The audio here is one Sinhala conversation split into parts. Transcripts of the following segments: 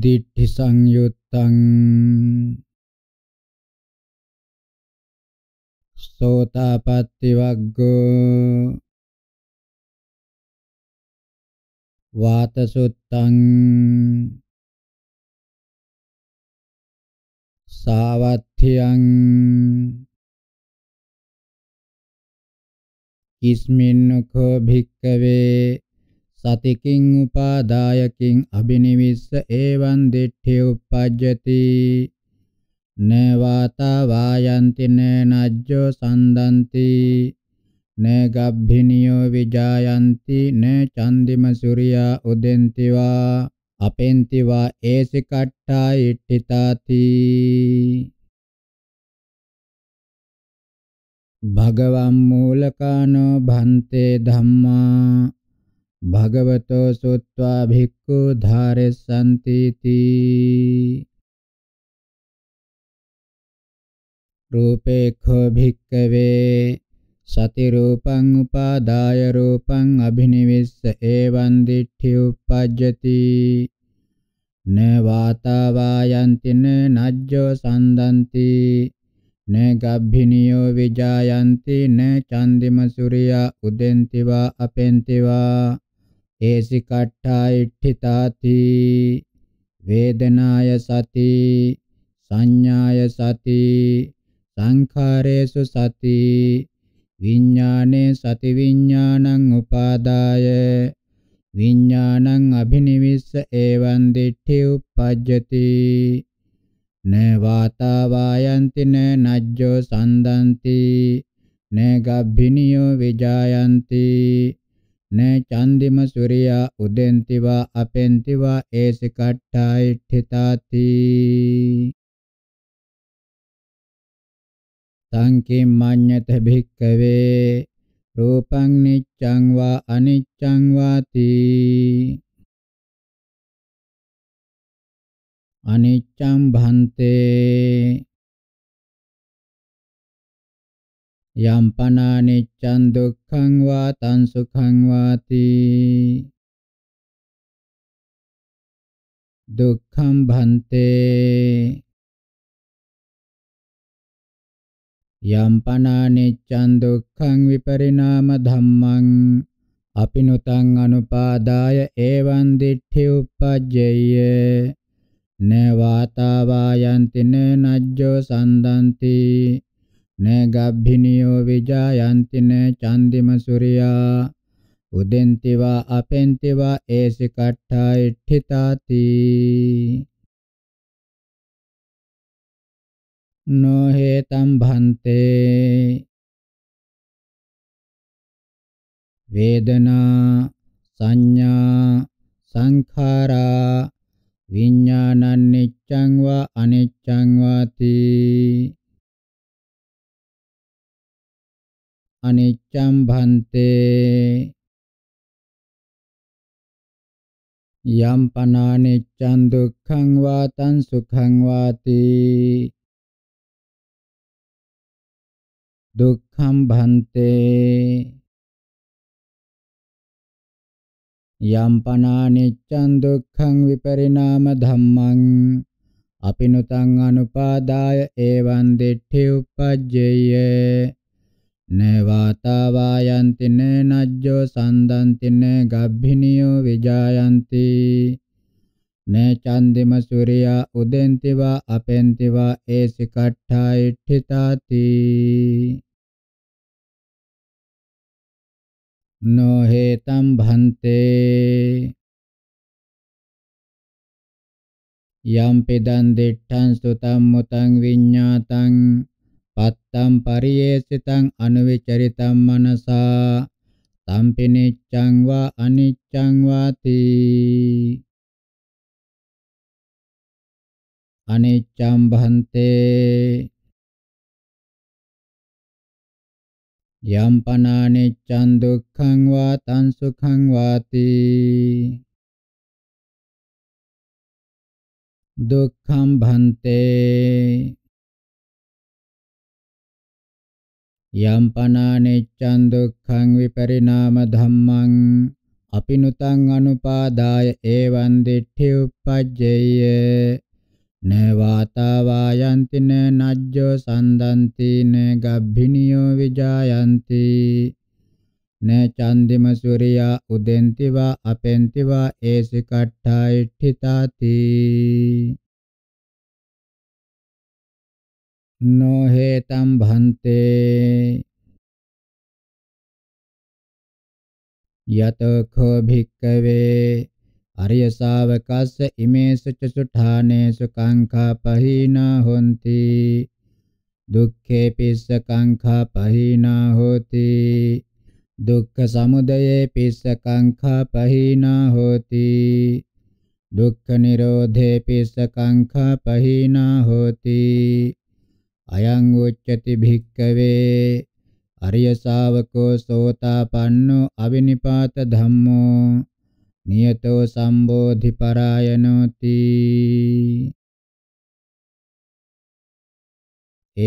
දිට්ඨි සංයුත්තං සෝතාපට්ටි වග්ගෝ වාතසුත්තං සාවත්ථියං කිස්මින්නකෝ භික්කවේ සතිකින් උපාදායකින් අබිනිවිස්ස ඒවං දිට්ඨි උප්පජ්ජති නවාතා වායන්ති නනජ්ජෝ සන්දන්ති නගබ්භිනියෝ විජායන්ති න චන්දිම සූර්යා උදෙන්තිවා අපෙන්තිවා ඒසි කට්ටා ඉට්ඨිතාති භගවම් මූලකානෝ භන්තේ ධම්මා භගවතෝ සොත්වා භික්ඛු ධාරෙසන්ති තී රූපේඛෝ භික්ඛවේ සති රූපං උපාදාය රූපං අභිනිවෙස්ස ඒවං දිට්ඨි උප්පජ්ජති න වාතා වායන්ති න නජ්ජෝ සන්දන්ති න ගබ්භිනියෝ විජායන්ති න චන්දිම සූර්යා උදෙන්ති වා අපෙන්ති වා ඒසි කට්ඨා ඉට්ඨිතාති වේදනාය සති සංඥාය සති සංඛාරේසු සති විඥානේ සති විඥානං උපාදාය විඥානං අභිනිවිස්ස එවං දිට්ඨි උප්පජ්ජති න වාතා වායන්ති න නජ්ජෝ සන්දන්ති න ගබ්බිනියෝ විජායන්ති න චන්දිම සූර්යා උදෙන්තිවා අපෙන්තිවා ඒසිකට්ඨායි ඨිතාති සංකේ මඤ්ඤත භික්කවේ රූපං නිච්ඡං වා අනිච්ඡං වාති අනිච්ඡං භන්තේ යම් පනානිච්ඡන් දුක්ඛං වා තං සුඛං වාති දුක්ඛං භන්තේ යම් පනානිච්ඡන් දුක්ඛං විපරිණාම ධම්මං අපිනුතං අනුපාදාය එවං දිට්ඨි උප්පජ්ජේය න වාතාවා යන්ති න නජ්ජෝ සන්දන්ති න ගබ්බිනියෝ විජායන්ති න චන්දිම සූර්යා උදෙන්තිවා අපෙන්තිවා ඒසි කට්ඨා ඉට්ඨිතාති නොහෙතම් භන්තේ වේදනා සංඥා සංඛාරා විඥානං නිච්ඡං වා අනිච්ඡං වාති අනිච්ඡම් භන්තේ යම් පනානිච්ඡන් දුක්ඛං වාතං සුඛං වාති දුක්ඛම් භන්තේ යම් පනානිච්ඡන් දුක්ඛං විපරිණාම ධම්මං අපිනුතං අනුපාදාය එවං දිට්ඨි උපජ්ජේය නවාතාවායන්තින නජ්ජෝ සන්දන්තින ගබ්බිනියෝ විජායන්ති න චන්දිම සූර්යා උදෙන්තිවා අපෙන්තිවා ඒසිකට්ඨා ඉට්ඨිතාති නොහෙතම් භන්තේ යම් පිදන් දිට්ඨං සුතම් මුතං විඤ්ඤාතං pattām pariyesitāṁ anuvicharitāṁ manasā tampiniccāṁ va aniccaṁ vāti aniccaṁ bhante yam pananiccaṁ dukkhaṁ va taṁ sukhaṁ vāti dukkhaṁ bhante යම්පනානෙච්ඡන් දුක්ඛං විපරිණාම ධම්මං අපිනුතං අනුපාදාය එවං දිට්ඨි උප්පජ්ජේය න වාතාවායන්ති න නජ්ජෝ සන්දන්ති න ගබ්බිනියෝ විජායන්ති න චන්දිම සූර්යා උදෙන්ති වා අපෙන්ති වා ඒසි කට්ඨා ඉට්ඨිතාති no hetam bhante yato kho bhikkave Arya sāvakassa imesu ca suṭhānesu kaṅkhā pahīnā honti dukkhe pissa kaṅkhā pahīnā hoti dukkha samudaye pissa kaṅkhā pahīnā hoti dukkha nirodhe pissa kaṅkhā pahīnā hoti අයං උච්චති භික්කවේ අරිය ශාවකෝ සෝතාපන්නෝ අවිනිපාත ධම්මෝ නියතෝ සම්බෝධි පරායනෝති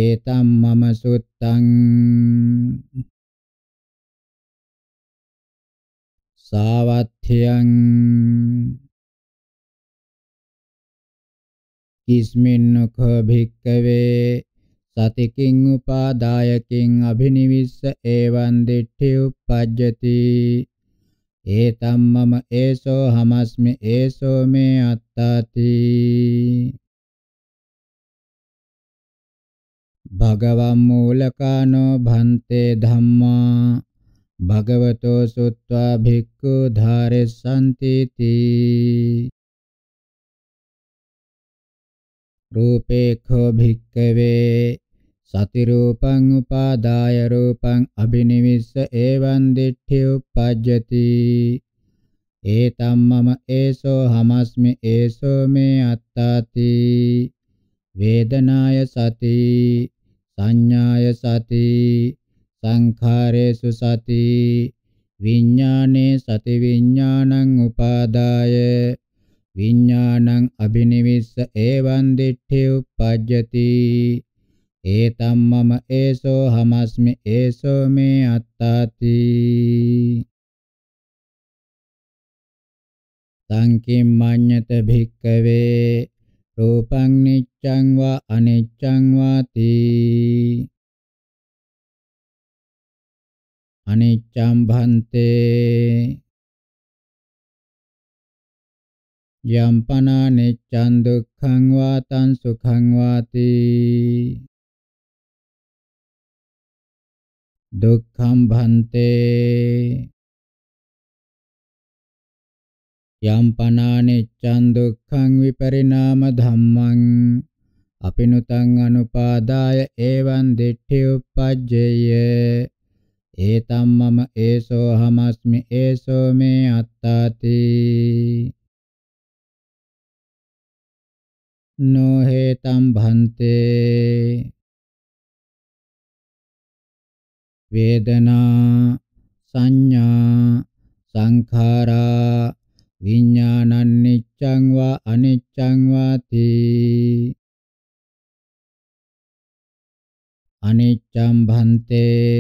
ඒතම් මම සුත්තං සාවත්ථ්‍යං කිස්මින්නක භික්කවේ සතිකින් උපාදායකින් අභිනිවිස්ස ඒවං දිට්ඨි උප්පජ්ජති ඒතම් මම ඒසෝ හමස්මි ඒසෝ මේ අත්තාති භගවම් මූලකානෝ භන්තේ ධම්මා භගවතෝ සුත්වා භික්ඛු ධාරෙස්සන්ති තී රූපේඛෝ භික්ඛවේ සති රූපං උපාදාය රූපං අබිනිවිස්ස එවං දිට්ඨි උපජ්ජති ඒතම් මම ඒසෝ හමස්මි ඒසෝ මේ අත්තාති වේදනාය සති සංඥාය සති සංඛාරේසු සති විඥානේ සති විඥානං උපාදාය විඥානං අබිනිවිස්ස එවං දිට්ඨි උපජ්ජති ඒතම් මම ඒසෝ හමස්මි ඒසෝ මේ අත්තාති සංකින් මඤ්ඤත භික්කවේ රූපං නිච්ඡං වා අනිච්ඡං වාති අනිච්ඡං භන්තේ යම්පනා නිච්ඡං දුක්ඛං වා තං සුඛං වාති දුක්ඛම් භන්තේ යම් පනානෙච්ඡන් දුක්ඛං විපරිණාම ධම්මං අපිනුතං අනුපාදාය එවං දිට්ඨි උප්පජ්ජේය ඒතම් මම ඒසෝ හමස්මි ඒසෝ මේ අත්තාති නොහෙතම් භන්තේ වේදනා සංඥා සංඛාරා විඥානං නිච්ඡං වා අනිච්ඡං වාති අනිච්ඡං භන්තේ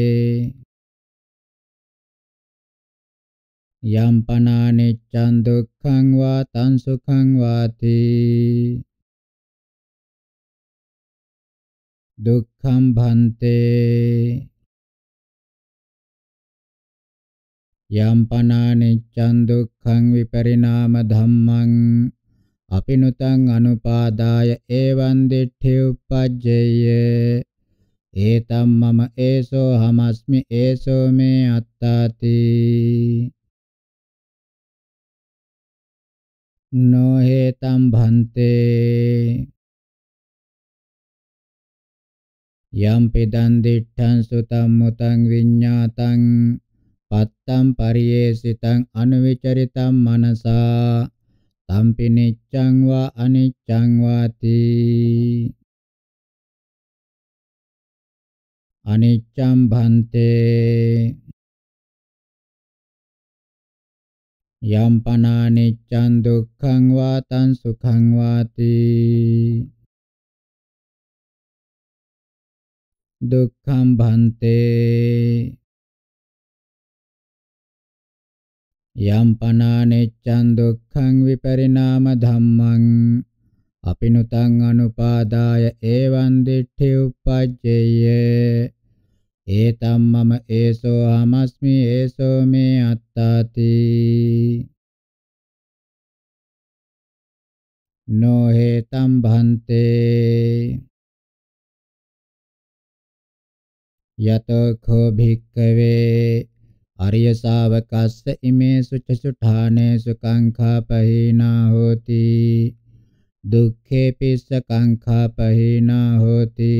යම් පනානිච්ඡං දුක්ඛං වා තං සුඛං වාති දුක්ඛං භන්තේ යම්පනානිච්ඡන් දුක්ඛං විපරිණාම ධම්මං අපිනුතං අනුපාදාය එවං දිට්ඨි උපජ්ජේය ඒතම් මම ඒසෝ හමස්මි ඒසෝ මේ අත්තාති නොහෙතම් භන්තේ යම් පිදන් දිට්ඨං සුතම් මුතං විඤ්ඤාතං pattaṃ pariyesitāṃ anuvicaritaṃ manasā tampi niccāṃ va aniccaṃ vāti අනිච්ඡම් භන්තේ යම් පනානිච්ඡන් දුක්ඛං වාතං සුඛං වාති දුක්ඛම් භන්තේ යම් පනානෙච්ඡන් දුක්ඛං විපරිණාම ධම්මං අපිනුතං අනුපාදාය එවං දිට්ඨි උපජ්ජේය ඒතම් මම ඒසෝ අමස්මි ඒසෝ මේ අත්තාති නෝ හේතම් භන්තේ යතෝ කෝ භික්ඛවේ අරිය ශාවකස්ස ඉමේසු චසුඨානේසු කංඛාපහීනා හෝති දුක්ඛේ පිස්ස කංඛාපහීනා හෝති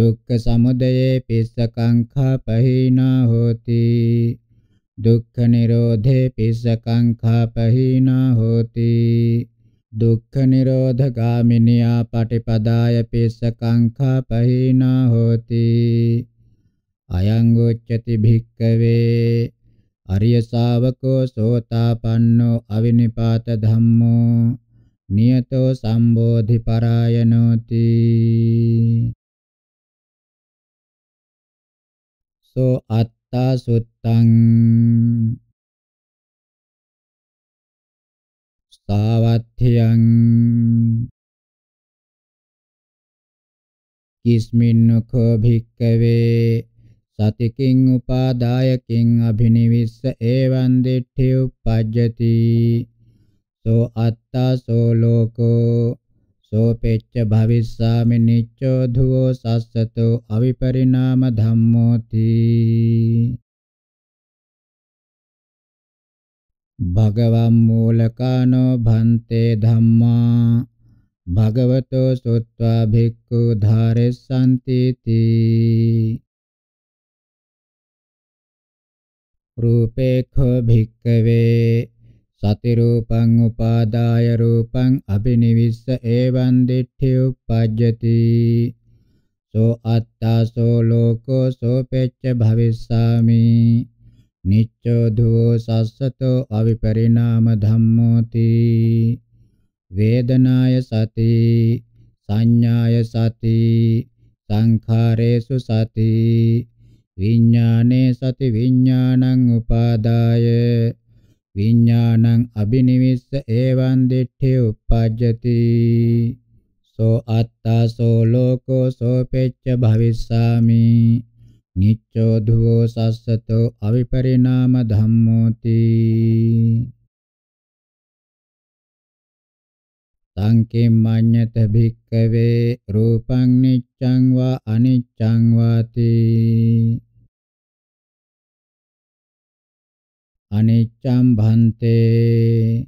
දුක්ඛ සමුදයේ පිස්ස කංඛාපහීනා හෝති දුක්ඛ නිරෝධේ පිස්ස කංඛාපහීනා හෝති දුක්ඛ නිරෝධ ගාමිනියා පටිපදාය පිස්ස කංඛාපහීනා හෝති අයං උච්චති භික්කවේ අරිය ශාවකෝ සෝතාපන්නෝ අවිනිපාත ධම්මෝ නියතෝ සම්බෝධි පරායනෝති සෝ අත්තා සුත්තං සාවත්ථියං කිස්මින්නකෝ භික්කවේ සතිකින් උපාදායකින් අභිනිවිස්ස ඒවං දිට්ඨි උපජ්ජති සෝ අත්තා සෝ ලෝකෝ සෝ පෙච්ච භවිස්සාමි නිච්ඡෝ ධුවෝ සස්සතෝ අවිපරිණාම ධම්මෝති භගවම් මූලකානෝ භන්තේ ධම්මා භගවතෝ සුත්වා භික්ඛු ධාරෙස්සන්ති තී රූපේඛෝ භික්ඛවේ සති රූපං උපාදාය රූපං අබිනිවිස්ස එවං දිට්ඨි උප්පජ්ජති සෝ අත්තා සෝ ලෝකෝ සෝ පෙච්ච භවිස්සාමි නිච්ඡෝ ධෝ සස්සතෝ අවිපරිණාම ධම්මෝති වේදනාය සති සංඥාය සති සංඛාරේසු සති විඥානේ සති විඥානං උපාදාය විඥානං අබිනිවිස්ස එවං දිට්ඨි උප්පජ්ජති සෝ අත්තා සෝ ලෝකෝ සෝ පෙච්ච භවිස්සාමි නිච්චෝ ධුවෝ සස්සතෝ අවිපරිණාම ධම්මෝති සංකේම් මඤ්ඤත භික්කවේ රූපං නිච්ඡං වා අනිච්ඡං වාති අනිච්ඡම් භන්තේ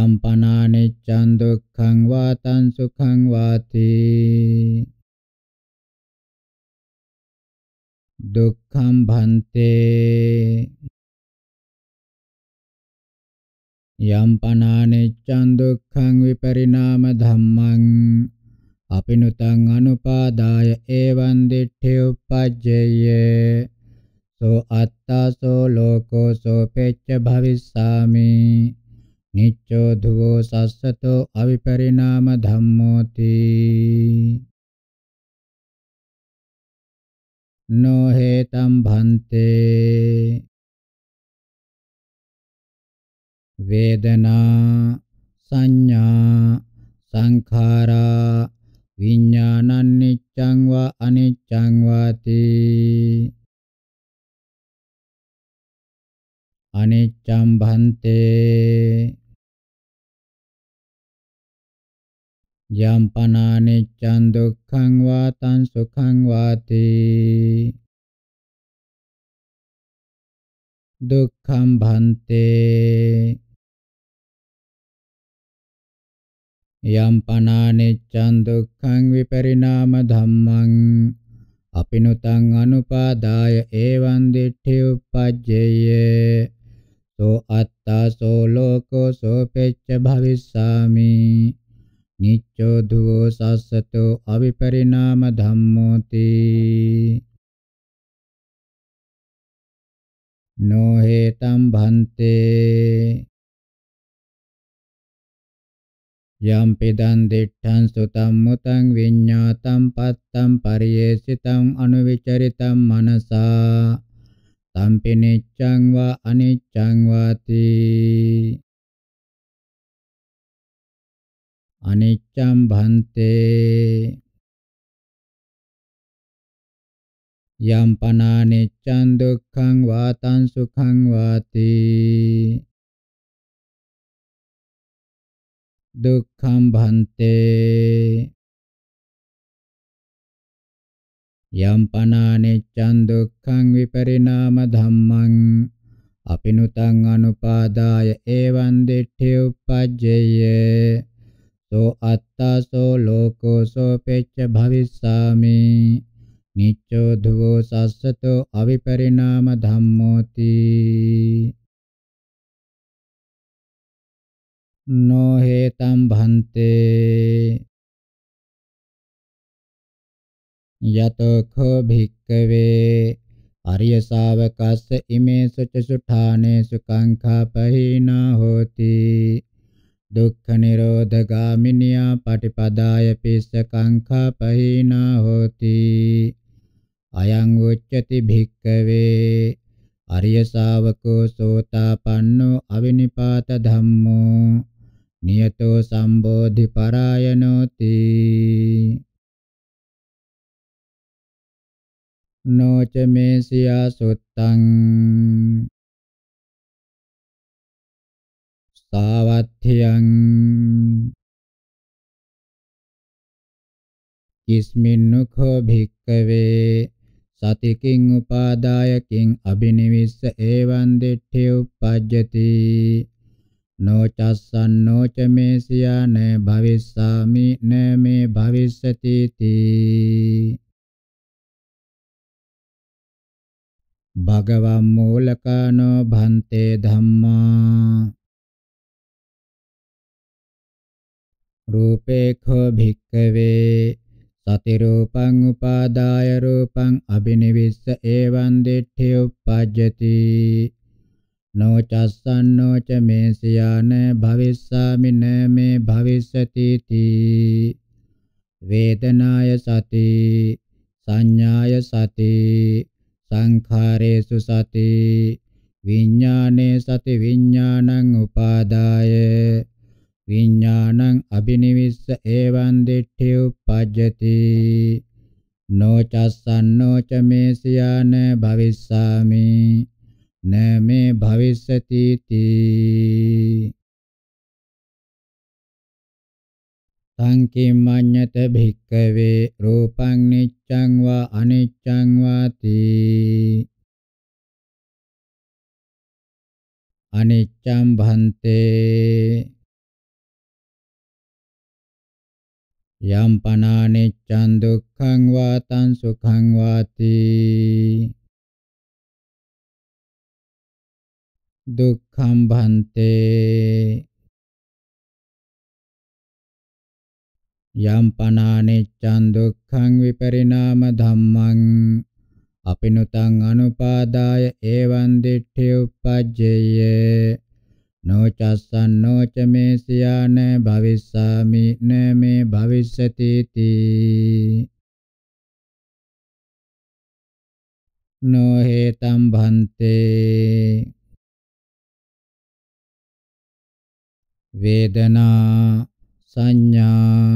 යම් පනානිච්ඡන් දුක්ඛං වාතං සුඛං වාති දුක්ඛම් භන්තේ යම් පනානිච්ඡන් දුක්ඛං විපරිණාම ධම්මං අපිනුතං අනුපාදාය ඒවං දිට්ඨි උපජ්ජේ සෝ අත්තාසෝ ලෝකෝ සෝ පෙච්ච භවිස්සාමි නිච්චෝ ධුවෝ සස්සතෝ අවිපරිණාම ධම්මෝති නොහෙතම් භන්තේ වේදනා සංඥා සංඛාරා විඥානං නිච්ඡං වා අනිච්ඡං වාති අනිච්ඡම් භන්තේ යම් පනානිච්ඡන් දුක්ඛං වාතං සුඛං වාති දුක්ඛම් භන්තේ යම් පනානිච්ඡන් දුක්ඛං විපරිණාම ධම්මං අපිනුතං අනුපාදාය ඒවං දිට්ඨි උප්පජ්ජේය සෝ අත්තා සෝ ලෝකෝ සෝ පෙච්ච භවිස්සාමි නිච්චෝ දුෝ සස්සතෝ අවිපරිණාම ධම්මෝති නොහෙතම් භන්තේ යම් පිදන් දිට්ඨං සුතම් මුතං විඤ්ඤාතං පත්තං පරියේසිතං අනුවිචරිතං මනසා සම්පිනිච්ඡං වා අනිච්ඡං වාති අනිච්ඡම් භන්තේ යම් පනානිච්ඡං දුක්ඛං වාතං සුඛං වාති දුක්ඛම් භන්තේ යම් පනානේ අනිච්චං දුක්ඛං විපරිණාම ධම්මං අපිනුතං අනුපාදාය එවං දිට්ඨි උප්පජ්ජේය සෝ අත්තා සෝ ලෝකෝ සෝ පෙච්ච භවිස්සාමි නිච්චෝ ධුවෝ සස්සතෝ අවිපරිණාම ධම්මෝති නො හේතම් භන්තේ යතෝ කෝ භික්කවේ අරිය ශාවකස්ස ඉමේසු ච සුඨානේසු කාංඛාපහීනා හෝති දුක්ඛ නිරෝධ ගාමිනියා පටිපදාය පිස්ස කාංඛාපහීනා හෝති අයං උච්චති භික්කවේ අරිය ශාවකෝ සෝතාපන්නෝ අවිනිපාත ධම්මෝ නියතෝ සම්බෝධි පරායනෝති නොච මේ සියා සුත්තං සාවත්ථියං කිස්මින්නුඛෝ භික්කවේ සතිකින් උපාදායකින් අබිනිවිස්ස ඒවං දිට්ඨි උප්පජ්ජති නොචස්සන් නොච මේ සියා න භවිස්සාමි න මේ භවිස්සති තී භගවම් මූලකනෝ භන්තේ ධම්මා රූපේඛෝ භික්ඛවේ සති රූපං උපාදාය රූපං අබිනිවිස්ස එවං දිට්ඨි උප්පජ්ජති නෝ චස්සන්නෝ ච මේසියාන භවිස්සාමි න මේ භවිස්සති තී වේදනාය සති සංඥාය සති සංඛාරේසු සති විඥානේ සති විඥානං උපාදාය විඥානං අබිනිවිස්ස එවං දිට්ඨි උපජ්ජති නොචස්සන්නෝ ච මේ සියාන භවිස්සාමි නමේ භවිස්සති තී සංකිම්මඤ්ඤත භික්ඛවේ රූපං නිච්ඡං වා අනිච්ඡං වාති අනිච්ඡං භන්තේ යම් පනානිච්ඡං දුක්ඛං වා තං සුඛං වාති දුක්ඛං භන්තේ යම් පනානිච්ඡන් දුක්ඛං විපරිණාම ධම්මං අපිනුතං අනුපාදාය එවං දිට්ඨි උපජ්ජේය නොචස්සන් නොච මේ සියාන භවිස්සාමි න මේ භවිස්සති තී නොහෙතම් භන්තේ වේදනා සංඥා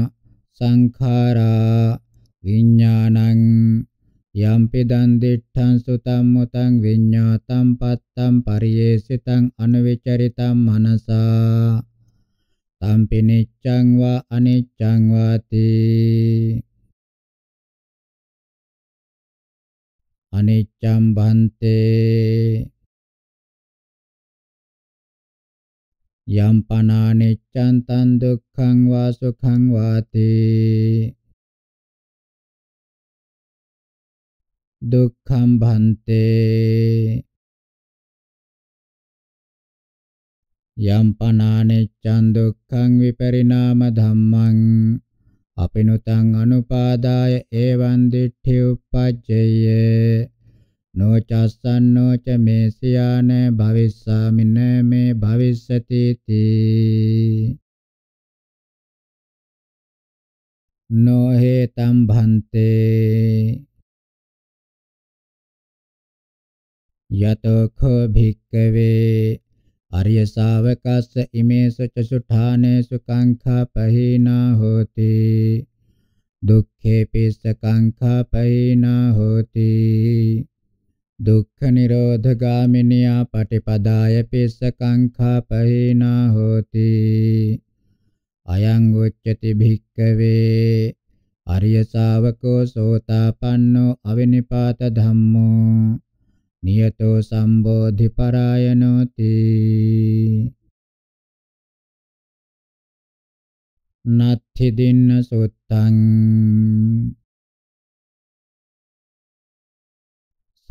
සංඛාරා විඥානං යම්පි දන් දිට්ඨං සුතං මුතං විඤ්ඤාතං පත්තං පරියේසිතං අනවිචරිතං මනසා තම්පි නිච්ඡං වා අනිච්ඡං වාති අනිච්ඡම් භන්තේ Yam pananiccantan dukkhaṃ va sukhaṃ vati dukkhaṃ bhante Yam pananiccan dukkhaṃ viparināma dhammaṃ apinutaṃ anupadāya evaṃ diṭṭhi uppajjayye නොචස්සන්නෝ ච මේසියාන භවිස්සාමින මේ භවිස්සති තී නොහෙතම් භන්තේ යතෝ කෝ භික්කවේ අරිය ශාවකස්ස ඉමේසු චසුඨානේසු කාංඛා පහීනා හෝති දුක්ඛේ පිස්ස කාංඛා පහීනා හෝති දුක්ඛ නිරෝධ ගාමිනියා පටිපදාය පිස්සකංඛා පහේනා හෝති අයං උච්චති භික්ඛවේ අරිය ශාවකෝ සෝතාපන්නෝ අවිනිපාත ධම්මෝ නියතෝ සම්බෝධි පරායනෝති නත්ථි දින්න සුත්තං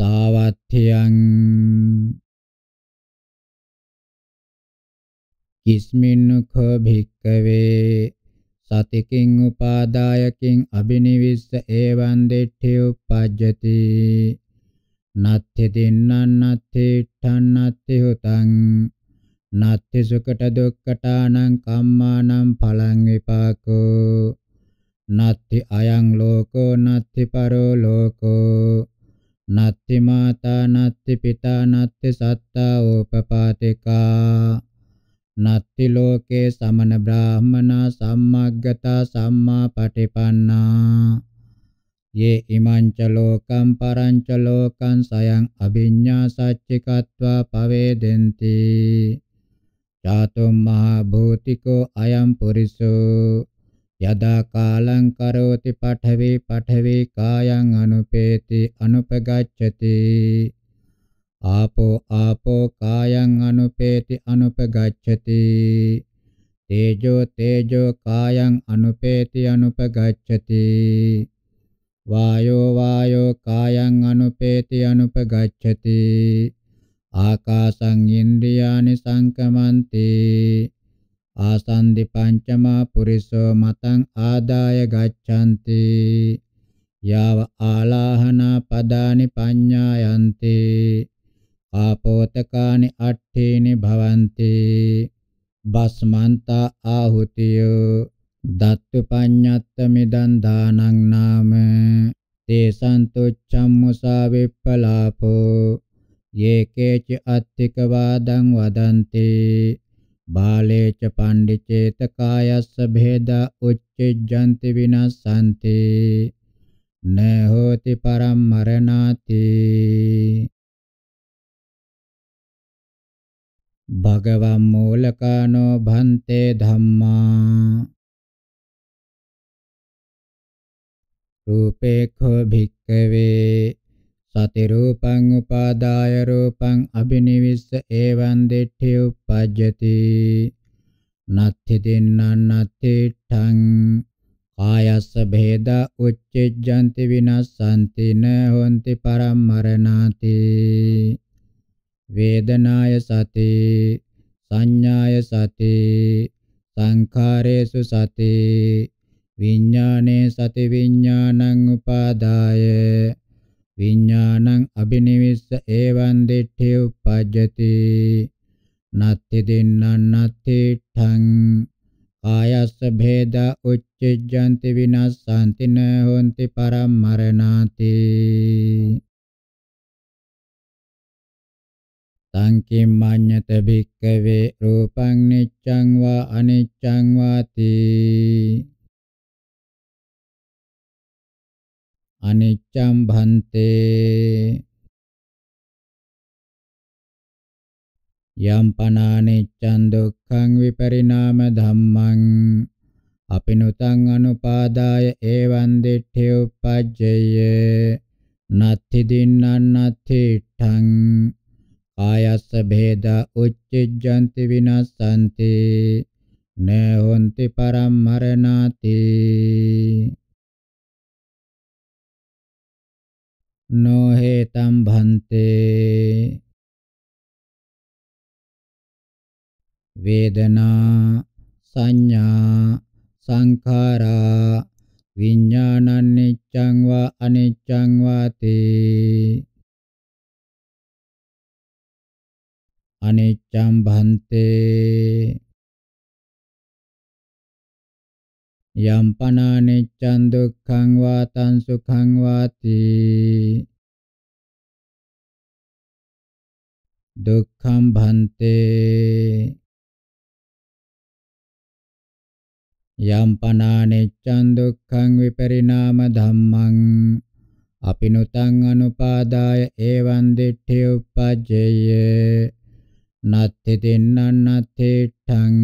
සාවත්්‍යයන් කිස්මින්නුක භික්කවේ සතිකින් උපාදායකින් අභිනිවිස්ස ඒවන් දෙට්ඨි උපජ්ජති නත්ථි දින්නන් නත්ථි ඨන් නත්ථි හුතං නත්ථි සුකට දුක්කටානං කම්මානං ඵලං විපාකෝ නත්ථි අයං ලෝකෝ නත්ථි පරෝ ලෝකෝ නත්ති මාතා නත්ති පිතා නත්ති සත්තා උපපාතිකා නත්ති ලෝකේ සමන බ්‍රාහමනා සම්මග්ගතා සම්මා පටිපන්නා යේ ඉමංච ලෝකම් පරංච ලෝකං සයං අභිඤ්ඤා සච්චිකत्वा පවේදෙන්ති චාතුම් මහ භූතිකෝ අයම් පුරිසෝ යදා කාලං කරෝති පඨවේ පඨවේ කායං අනුපේති අනුපගච්ඡති ආපෝ ආපෝ කායං අනුපේති අනුපගච්ඡති තේජෝ තේජෝ කායං අනුපේති අනුපගච්ඡති වායෝ වායෝ කායං අනුපේති අනුපගච්ඡති ආකාසං ඉන්ද්‍රියානි සංකමන්තේ ආසන්දි පංචමා පුරිසෝ මතං ආදාය ගච්ඡanti යාව ආලාහනා පදානි පඤ්ඤායන්ති ආපෝතකානි අට්ඨේනි භවಂತಿ බස්මන්තා ආහුතියෝ දත්තු පඤ්ඤත්ත මිදන් දානං නාම තේ සන්තුච්ඡම් මුසා විප්පලාපෝ යේකේච අත්තික වාදං වදන්තේ බාලේච පණ්ඩිචේත කායස්ස භේදා උච්චෙජ්ජන්ති විනස්සන්ති නහෝති පරම් මරණාති භගවම් මූලකානෝ භන්තේ ධම්මා රූපේඛෝ භික්ඛවේ sati rūpaṃ upādāya rūpaṃ abhinivissa evaṃ diṭṭhi uppajjati natthi dinnaṃ natthi ṭṭhaṃ kāyassa bheda uccejjanti vinassanti na honti parammaranāti vedanāya sati saññāya sati saṅkhāreṣu sati viññāne sati viññānaṃ upādāya විඥානං අබිනිවෙස්ස ඒවං දිට්ඨි උපජ්ජති නත්ති දින්නම් නත්ති ඨං කායස්ස භේද උච්චජ්ජන්ති විනස්සන්ති න හොಂತಿ පරම්මරණාති සංකින් මඤ්ඤත භික්කවේ රූපං නිච්ඡං වා අනිච්ඡං වාති අනිච්ඡම් භන්තේ යම් පනානිච්ඡන් දුක්ඛං විපරිණාම ධම්මං අපිනුතං අනුපාදාය ඒවං දිට්ඨි උපජ්ජය නත්ථි දින්නං නත්ථිඨං ආයස්ස භේද උච්චිජ්ජන්ති විනස්සන්ති නහොන්ති පරම් මරණාති no hetam bhante vedana sanya sankhara විඤ්ඤාණං නිච්ඡං වා අනිච්ඡං වාති අනිච්ඡං භන්තේ Yam pananiccan dukkhaṃ vātaṃ sukhaṃ vāti dukkhaṃ bhante Yam pananiccan dukkhaṃ viparināma dhammaṃ apinutaṃ anupādāya evaṃ diṭṭhi uppajjeyye natthi dinnaṃ natthi iṭṭhaṃ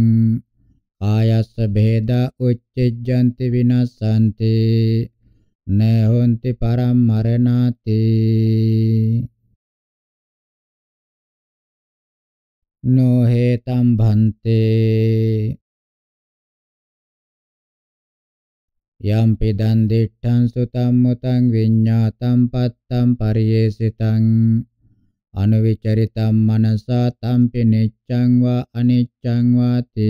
ආයස්ස භේදා උච්චෙජ්ජಂತಿ විනස්සanti නහොಂತಿ පරම්මරණාති නොහෙතම් භන්තේ යම් පිදන් දිට්ඨං සුතම් මුතං විඤ්ඤාතම් පත්තම් පරියේසිතං අනවිචරිතම් මනසා තම්පි නිච්ඡං වා අනිච්ඡං වාති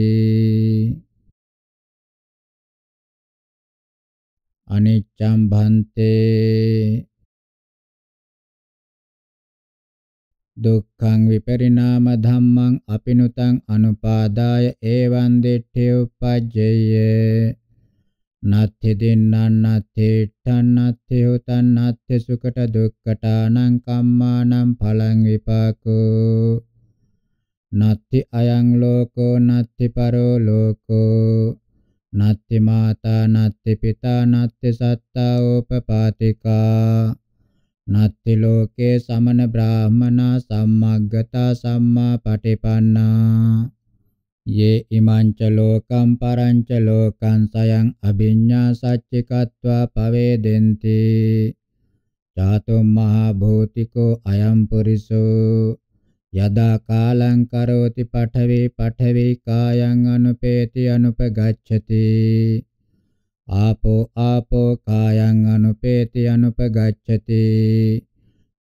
අනිච්ඡම් භන්තේ දුක්ඛං විපරිණාම ධම්මං අපිනුතං අනුපාදාය එවං දිට්ඨි උපජ්ජේ නත්ථ දෙන්නං නත්ථේට්ඨං නත්ථ හොතං නත්ථ සුකට දුක්කටානං කම්මානං ඵලං විපාකෝ නත්ථ අයං ලෝකෝ නත්ථ පරෝ ලෝකෝ නත්ථ මාතා නත්ථ පිතා නත්ථ සත්තා උපපාතිකා නත්ථ ලෝකේ සමන බ්‍රාහමනා සම්මග්ගතා සම්මා පටිපන්නා Ye imanca lokam paranca lokam sayang abhiññā saccikatvā pavedenti Chato mahabhutiko ayam puriso yada kālaṁ karoti paṭhavi paṭhavi kāyaṁ anupeti anupagacchati Apo apo kāyaṁ anupeti anupagacchati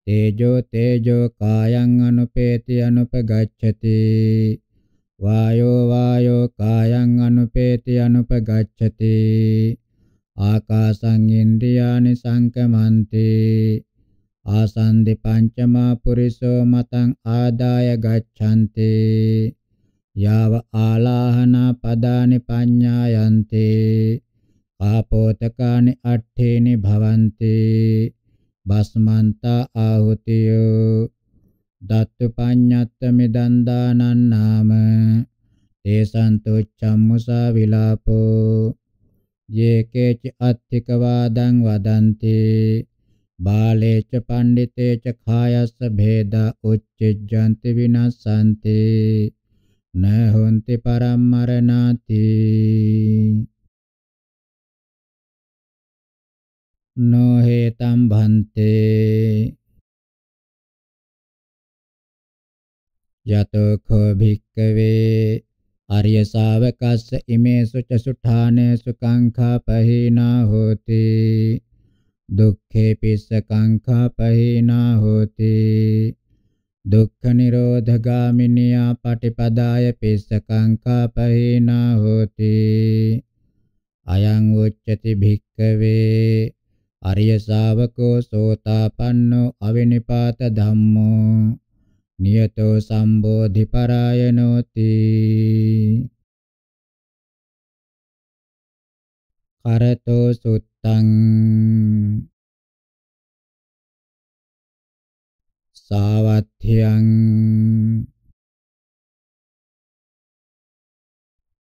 Tejo tejo kāyaṁ anupeti anupagacchati වායෝ වායෝ කායං අනුපේති අනුපගච්ඡති ආකාසං ඉන්ද්‍රියානි සංකමන්ති ආසන්දි පංචමා පුරිසෝ මතං ආදාය ගච්ඡanti යාව ආලාහන පදානි පඤ්ඤායන්ති ආපෝතකානි අට්ඨේනි භවන්ති බස්මන්තා ආහුතියෝ දත්තු පඤ්ඤත්ත මෙදන් දානං නාම තේසන්තුච්ඡම් මුසා විලාපෝ යේකේච අත්තික වාදං වදන්ති බාලේච පණ්ඩිතේච කායස්ස භේදා උච්චෙජ්ජන්ති විනස්සන්ති නහොන්ති පරම්මරණාති නොහෙතම් භන්තේ යතෝඛෝ භික්කවේ ආර්ය ශාවකස්ස ඉමේසු ච සුඨානේසු කාංඛාපහීනා හෝති දුක්ඛේ පිස්ස කාංඛාපහීනා හෝති දුක්ඛ නිරෝධ ගාමිනියා පටිපදාය පිස්ස කාංඛාපහීනා හෝති අයං උච්චති භික්කවේ ආර්ය ශාවකෝ සෝතාපන්නෝ අවිනිපාත ධම්මෝ නියතෝ සම්බෝධි පරායනෝති කරතෝ සුත්තං සාවත්ථ්‍යං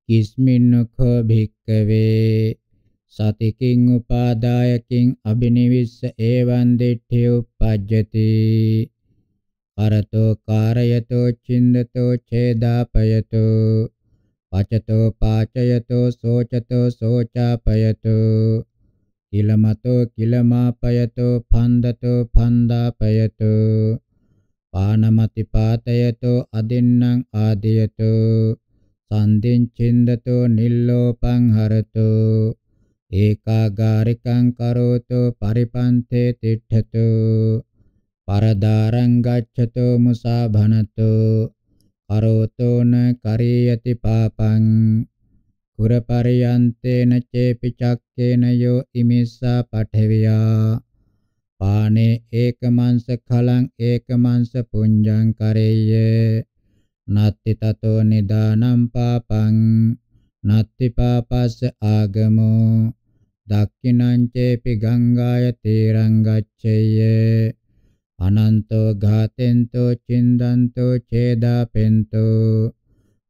කිස්මින්නඛෝ භික්කවේ සතිකින් උපාදායකින් අබිනිවිස්ස ඒවං දිට්ඨි උප්පජ්ජති අරතෝ කාරයතෝ චින්දතෝ ඡේදාපයතෝ පචතෝ පාචයතෝ සෝචතෝ සෝචාපයතෝ කිලමතෝ කිලමාපයතෝ ඵන්දතෝ ඵන්දාපයතෝ පානමති පාතයතෝ අදින්නම් ආදියතෝ සන්දින් චින්දතෝ නිල්ලෝපං හරතෝ ඒකාගාරිකං කරෝතෝ පරිපන්තේ තිට්ඨතෝ පරදාරං ගච්ඡතෝ මුසාභනතෝ කරෝතෝ න කරියති පාපං කුරපරියන්තේන චේපි චක්කේන යෝ ඉමිස්සා පඨවියා පානේ ඒකමංස කලං ඒකමංස පුඤ්ජං කරෙය්‍ය නත්ති තතෝ නිදානම් පාපං නත්ති පාපස්ස ආගමෝ දක්ඛිනං චේපි ගංගාය තීරං ගච්ඡේය Ananto ghatento chindanto chedapento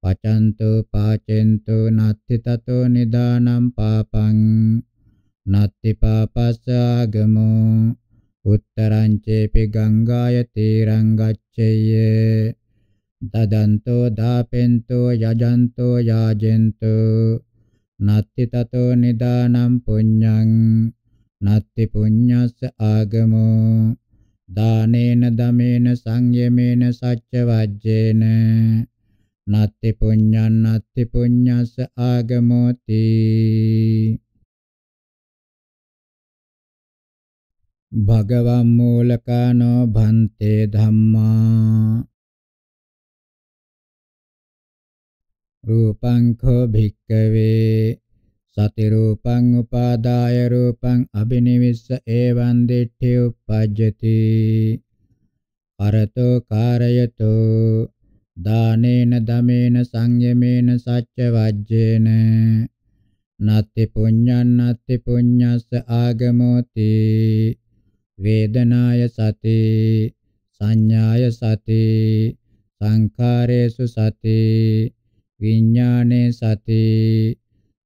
pacanto pacento natti tato nidanam papang natti papassa agamo uttarance pi gangaya tirang gacceye dadanto dapento yajanto yajento natti tato nidanam punyang natti punyassa agamo දානේන දමේන සංයමේන සච්ච වජ්ජේන නත්ති පුඤ්ඤං නත්ති පුඤ්ඤස්ස ආගමෝති භගවම් මූලකානෝ භන්තේ ධම්මා රූපං කෝ භික්කවේ sati rūpaṁ upādāya rūpaṁ abhinivissa evaṁ diṭṭhi uppajjati arato kārayato dānena dhamena saṅyamena sacca vajjena natti puññaṁ natti puññassa āgamoti vedanāya sati saññāya sati saṅkhāresu sati viññāne sati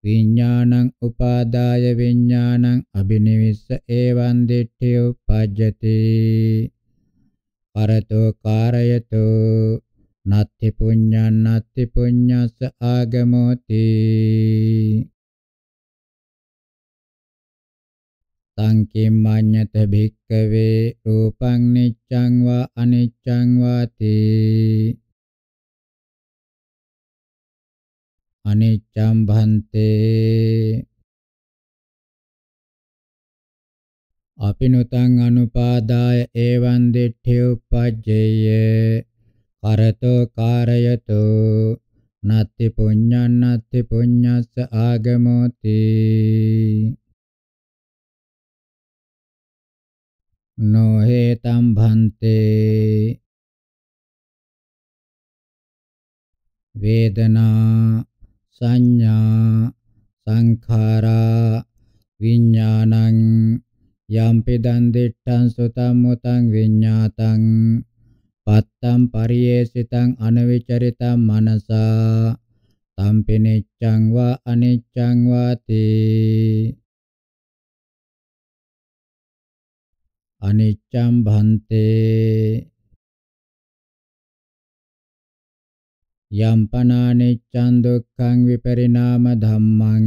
විඥානං උපාදාය විඥානං අබිනිවිස්ස ඒවං දිට්ඨි උපජ්ජති පරතෝ කාරයතෝ නත්ති පුඤ්ඤං නත්ති පුඤ්ඤස්ස ආගමෝති සංකින් මඤ්ඤත භික්කවේ රූපං නිච්ඡං වා අනිච්ඡං වාති අනිච්ඡම් භන්තේ අපිනුතං අනුපාදාය එවං දිට්ඨි උපජ්ජේය කරතෝ කාරයතෝ නත්ති පුඤ්ඤං නත්ති පුඤ්ඤස්ස ආගමෝති නොහෙතම් භන්තේ වේදනා සංඥා සංඛාරා විඥානං යම්පිදන් දිට්ඨං සුතං මුතං විඤ්ඤාතං පත්තම් පරියේසිතං අනවිචරිතං මනසා තම්පිනෙච්ඡං වා අනිච්ඡං වාති අනිච්ඡම් භන්තේ යම් පනානිච්ඡන් දුක්ඛං විපරිණාම ධම්මං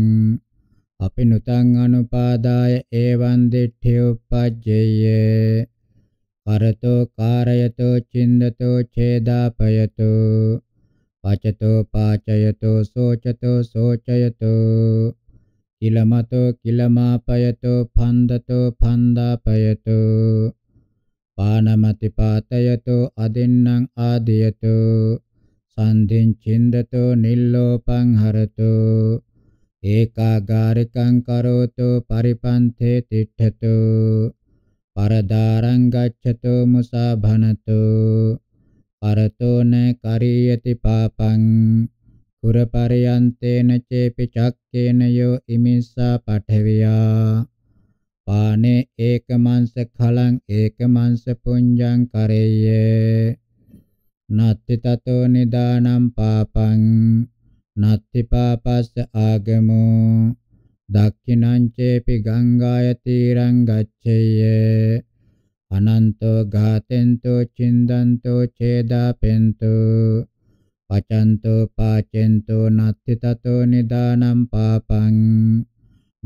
අපිනුතං අනුපාදාය එවං දිට්ඨි උපජ්ජේය පරතෝ කාරයතෝ චින්දතෝ ඡේදාපයතෝ පචතෝ පාචයතෝ සෝචතෝ සෝචයතෝ කිලමතෝ කිලමාපයතෝ ඵන්දතෝ ඵන්දාපයතෝ පානමති පාතයතෝ අදින්නම් ආදියතෝ සන්දින් චින්දතෝ නිල්ලෝපං හරතෝ ඒකාගාරිකං කරෝතෝ පරිපන්තේ තිට්ඨතෝ පරදාරං ගච්ඡතෝ මුසාභනතෝ අරතෝ න කරියති පාපං කුරපරයන්තේන චේපි චක්කේන යෝ ඉමිස්සා පඨවියා පානේ ඒකමංස ඛලං ඒකමංස පුඤ්ජං කරෙය්‍ය නත්ති තතෝ නිදානම් පාපං නත්ති පාපස්ස ආගමෝ දක්ඛිනං චේපි ගංගාය තීරං ගච්ඡේය අනන්තෝ ඝාතෙන්තෝ චින්දන්තෝ ඡේදාපෙන්තෝ පචන්තෝ පාචෙන්තෝ නත්ති තතෝ නිදානම් පාපං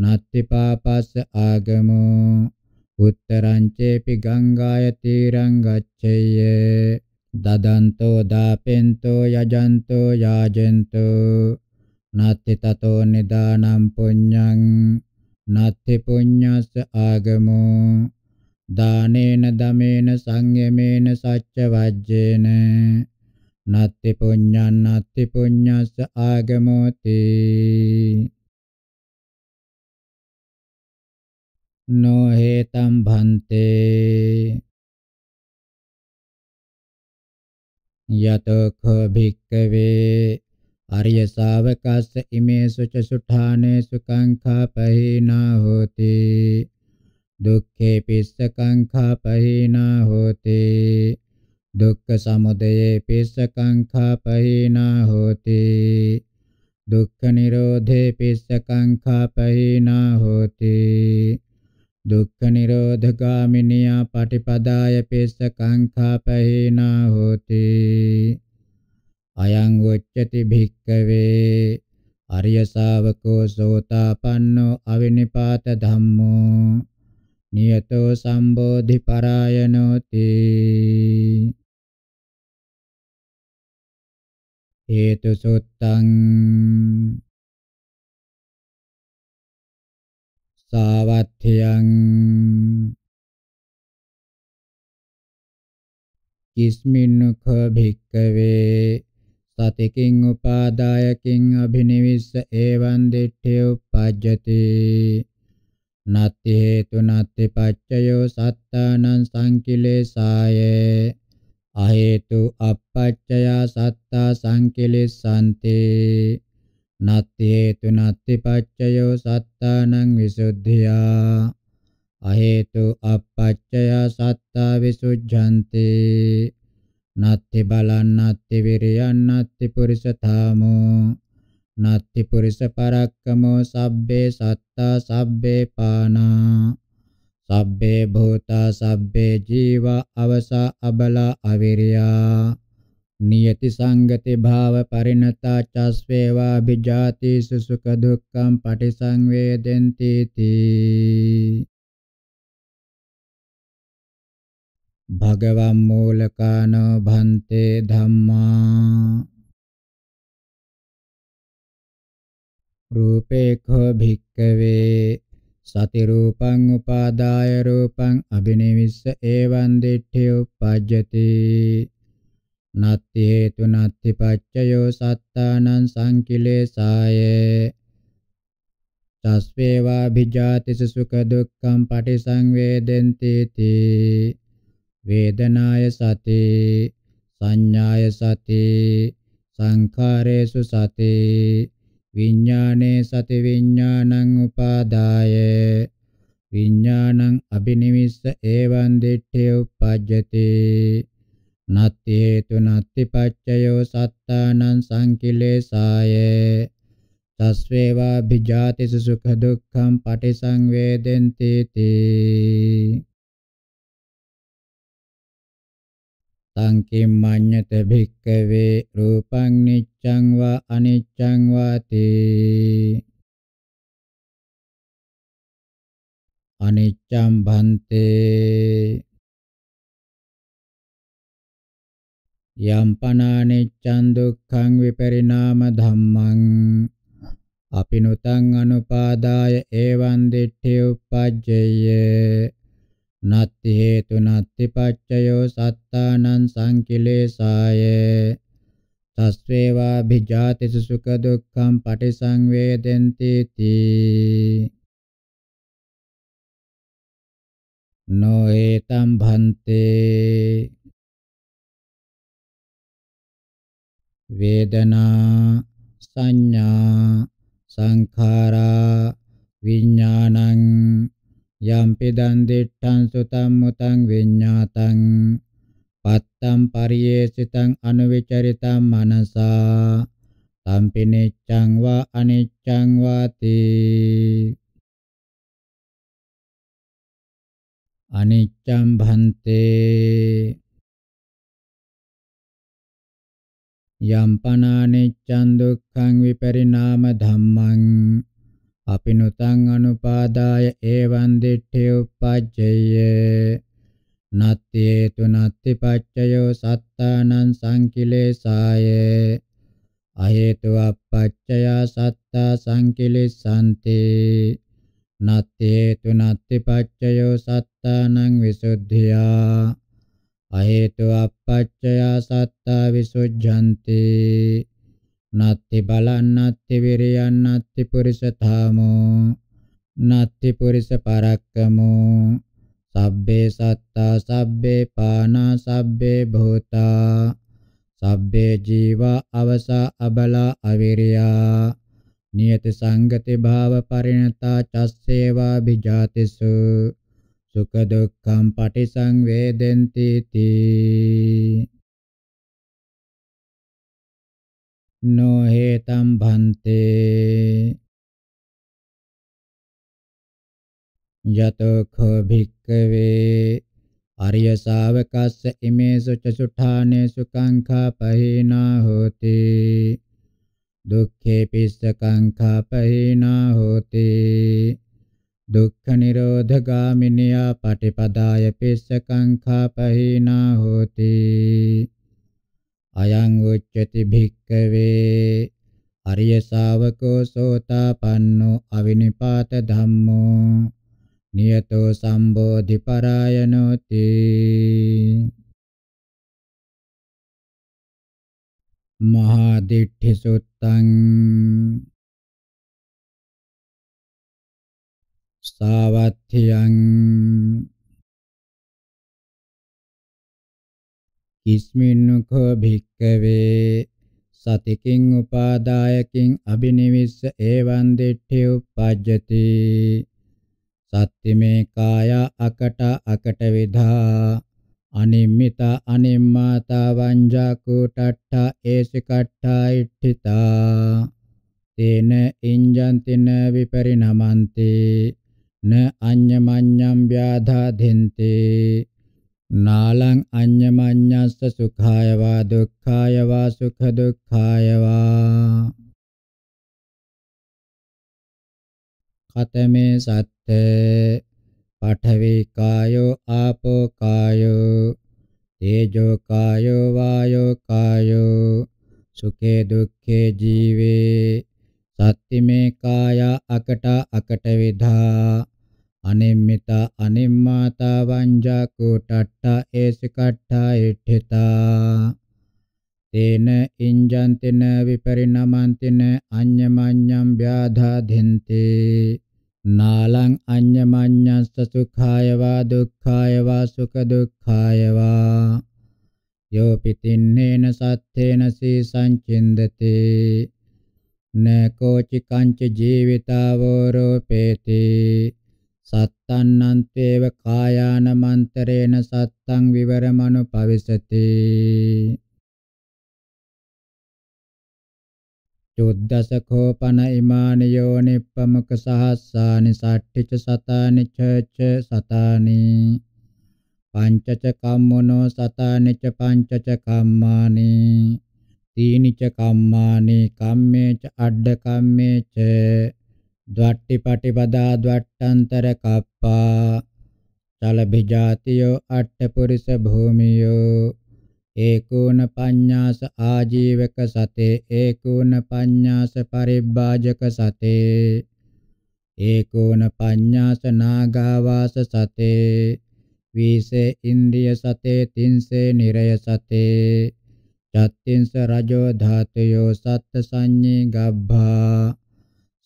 නත්ති පාපස්ස ආගමෝ උත්තරං චේපි ගංගාය තීරං ගච්ඡේය dadanto dapento yajanto yajento natti tato nidanam punyang natti punyas agamo දානේන දමේන සංයමේන සච්ච වජ්ජේන නත්ති පුඤ්ඤං නත්ති පුඤ්ඤස්ස ආගමෝති නොහෙතම් භන්තේ යතෝඛ භික්කවේ ආර්ය ශාවකස්ස ඉමේසු ච සුඨානේසු කංඛා පහීනා හෝති දුක්ඛේ පිස්ස කංඛා පහීනා හෝති දුක්ඛ සමුදයේ පිස්ස කංඛා පහීනා හෝති දුක්ඛ නිරෝධේ පිස්ස කංඛා පහීනා හෝති දුක්ඛ නිරෝධ ගාමිනියා පටිපදාය පේස කාංඛාපහේනා හෝති අයං උච්චති භික්ඛවේ අරිය ශාවකෝ සෝතාපන්නෝ අවිනිපාත ධම්මෝ නියතෝ සම්බෝධි පරායනෝති හේතු සුත්තං සාවත්්‍යයන් කිස්මින්නුක භික්කවේ සතිකින් උපාදායකින් අභිනිවිස්ස ඒවන් දිට්ඨි උපජ්ජති නත්ති හේතු නත්ති පච්චයෝ සත්තානං සංකිලේසාය අහේතු අපච්චයා සත්තා සංකිලෙසන්තේ නත්තේතු නත්ති පච්චයෝ සත්තානං විසුද්ධියා අහේතු අපච්චය සත්තා විසුද්ධන්ති නත්ති බලං නත්ති විරියං නත්ති පුරිසථාමෝ නත්ති පුරිස පරක්කමෝ සබ්බේ සත්තා සබ්බේ පානා සබ්බේ භූතා සබ්බේ ජීවා අවසා අබලා අවිරියා නියති සංගති භාව පරිණතා චස්වේවා අභිජාති සුසුඛ දුක්ඛම් පටිසංවේදෙන්ති තී භගවම් මූලකානෝ භන්තේ ධම්මා රූපේඛෝ භික්කවේ සති රූපං උපාදාය රූපං අබිනේවිස්ස ඒවං දිට්ඨි උපජ්ජති නත්ති හේතු නත්ති පච්චයෝ සත්තානං සංකිලේසාය තස්වේවා භිජාතිස සුඛ දුක්ඛම් පටිසංවේදෙන්ති තී වේදනාය සති සංඥාය සති සංඛාරේසු සති විඥානේ සති විඥානං උපාදාය විඥානං අබිනිවිස්ස ඒවං දිට්ඨේ උපජ්ජති නත්ති හේතු නත්ති පච්චයෝ සත්තානං සංකිලේසාය තස්වේවා භිජාතිස සුඛ දුක්ඛම් පටිසංවේදෙන්ති තී තං කිම්මඤ්ඤත භික්ඛවේ රූපං නිච්ඡං වා අනිච්ඡං වාති අනිච්ඡම් භන්තේ යම්පනානිච්ඡන් දුක්ඛං විපරිණාම ධම්මං අපිනුතං අනුපාදාය එවං දිට්ඨි උප්පජ්ජේය නත්ති හේතු නත්ති පච්චයෝ සත්තානං සංකිලේසාය තස්වේවා භිජාතිසු සුඛ දුක්ඛං පටිසංවේදෙන්ති තී නො හේතම් භන්තේ වේදනා සංඥා සංඛාරා විඥානං යම්පිදන් දිට්ඨං සුතං මුතං විඤ්ඤාතං පත්තම් පරියේසිතං අනුවිචරිතං මනසා තම්පිනෙච්ඡං වා අනිච්ඡං වාති අනිච්ඡං භන්තේ යම්පනානිච්ඡන් දුක්ඛං විපරිණාම ධම්මං අපිනුතං අනුපාදාය ඒවං දිට්ඨි උපජ්ජේය නත්තේතු නත්ති පච්චයෝ සත්තානං සංකිලේසාය අහේතු අපච්චය සත්තා සංකිලිසanti නත්තේතු නත්ති පච්චයෝ සත්තානං විසුද්ධියා අහේතු අපච්චයා සත්තා විසුද්ධන්ති නත්ති බලං නත්ති විරියං නත්ති පුරිස ධාමෝ නත්ති පුරිස පරක්කමෝ සබ්බේ සත්තා සබ්බේ පානා සබ්බේ භූතා සබ්බේ ජීවා අවසා අබලා අවිරියා නියත සංගති භාව පරිණතා චස්සේවා විජාතිසු සුඛ දුක්ඛම් පටිසංවේදෙන්ති තී නොහෙතම් භන්තේ යතෝ කෝ භික්කවේ ආර්ය ශාවකස්ස ඉමේසු චසුඨානේසු කාංඛා පහේනා හෝති දුක්ඛේ පිස්ස කාංඛා පහේනා හෝති දුක්ඛ නිරෝධ ගාමිනියා පටිපදාය පිස්සකං ඛාපහීනා හෝති අයං උච්චති භික්ඛවේ අරිය ශාවකෝ සෝතාපන්නෝ අවිනිපාත ධම්මෝ නියතෝ සම්බෝධි පරායනෝති මහා දිට්ඨි සුත්තං සාවත්තියං කිස්මින්නුකෝ භික්කවේ සතිකින් උපාදායකින් අබිනිවිස්ස ඒවං දිට්ඨි උප්පජ්ජති සත්තිමේ කාය අකට අකට විධා අනිම්මිත අනිම්මාතා වංජා කුටට්ඨා ඒසිකට්ඨා ඉට්ඨිතා තේන ඉංජන්තින විපරිණමන්තේ न अन्यमन्यं व्याधा धिन्ते नालं अन्यमन्यस्य सुखाय वा दुःखाय वा सुखदुःखाय वा खतमे सत्ते पठवी कायो आपो कायो तेजो कायो वायो कायो सुखे दुःखे जीवे सत्ति में काया अकटा अकट विधा අනෙම්මිතා අනිම්මාතා වංජාකෝ ටට්ඨා ඒසිකට්ඨා ඉට්ඨිතා තේන ඉංජන්තින විපරිණමන්තින අඤ්ඤමඤ්ඤම් ව්‍යාධා ධින්ති නාලං අඤ්ඤමඤ්ඤස්ස සුඛාය වා දුක්ඛාය වා සුඛ දුක්ඛාය වා යෝ පිතින්නේන සත්තේන සී සංචින්දති නකෝචි කංච ජීවිතාවෝ රෝපේති සත්තන්නන්තේව කායානමන්තරේන සත්තං විවරමනු පවිසති චුද්දසකෝපන ඉමානි යෝනිප්පමක සහස්සානි සට්ඨිච සතානි චච්ච සතානි පංචච කම්මනෝ සතානි ච පංචච කම්මානි තීනිච කම්මානි කම්මේච අඩ්ඩ කම්මේච ද්වට්ටිපටිපදා ද්වට්ටන්තර කප්පා චලබිජාතියෝ අට්ඨපුරිස භූමියෝ ඒකෝන පඤ්ඤාස ආජීවක සතේ ඒකෝන පඤ්ඤාස පරිබ්බාජක සතේ ඒකෝන පඤ්ඤාස නාගාවාස සතේ වීසේ ඉන්ද්‍රිය සතේ තින්සේ නිරය සතේ චත්තින්ස රජෝ ධාතයෝ සත්ත සංඤේ ගබ්භා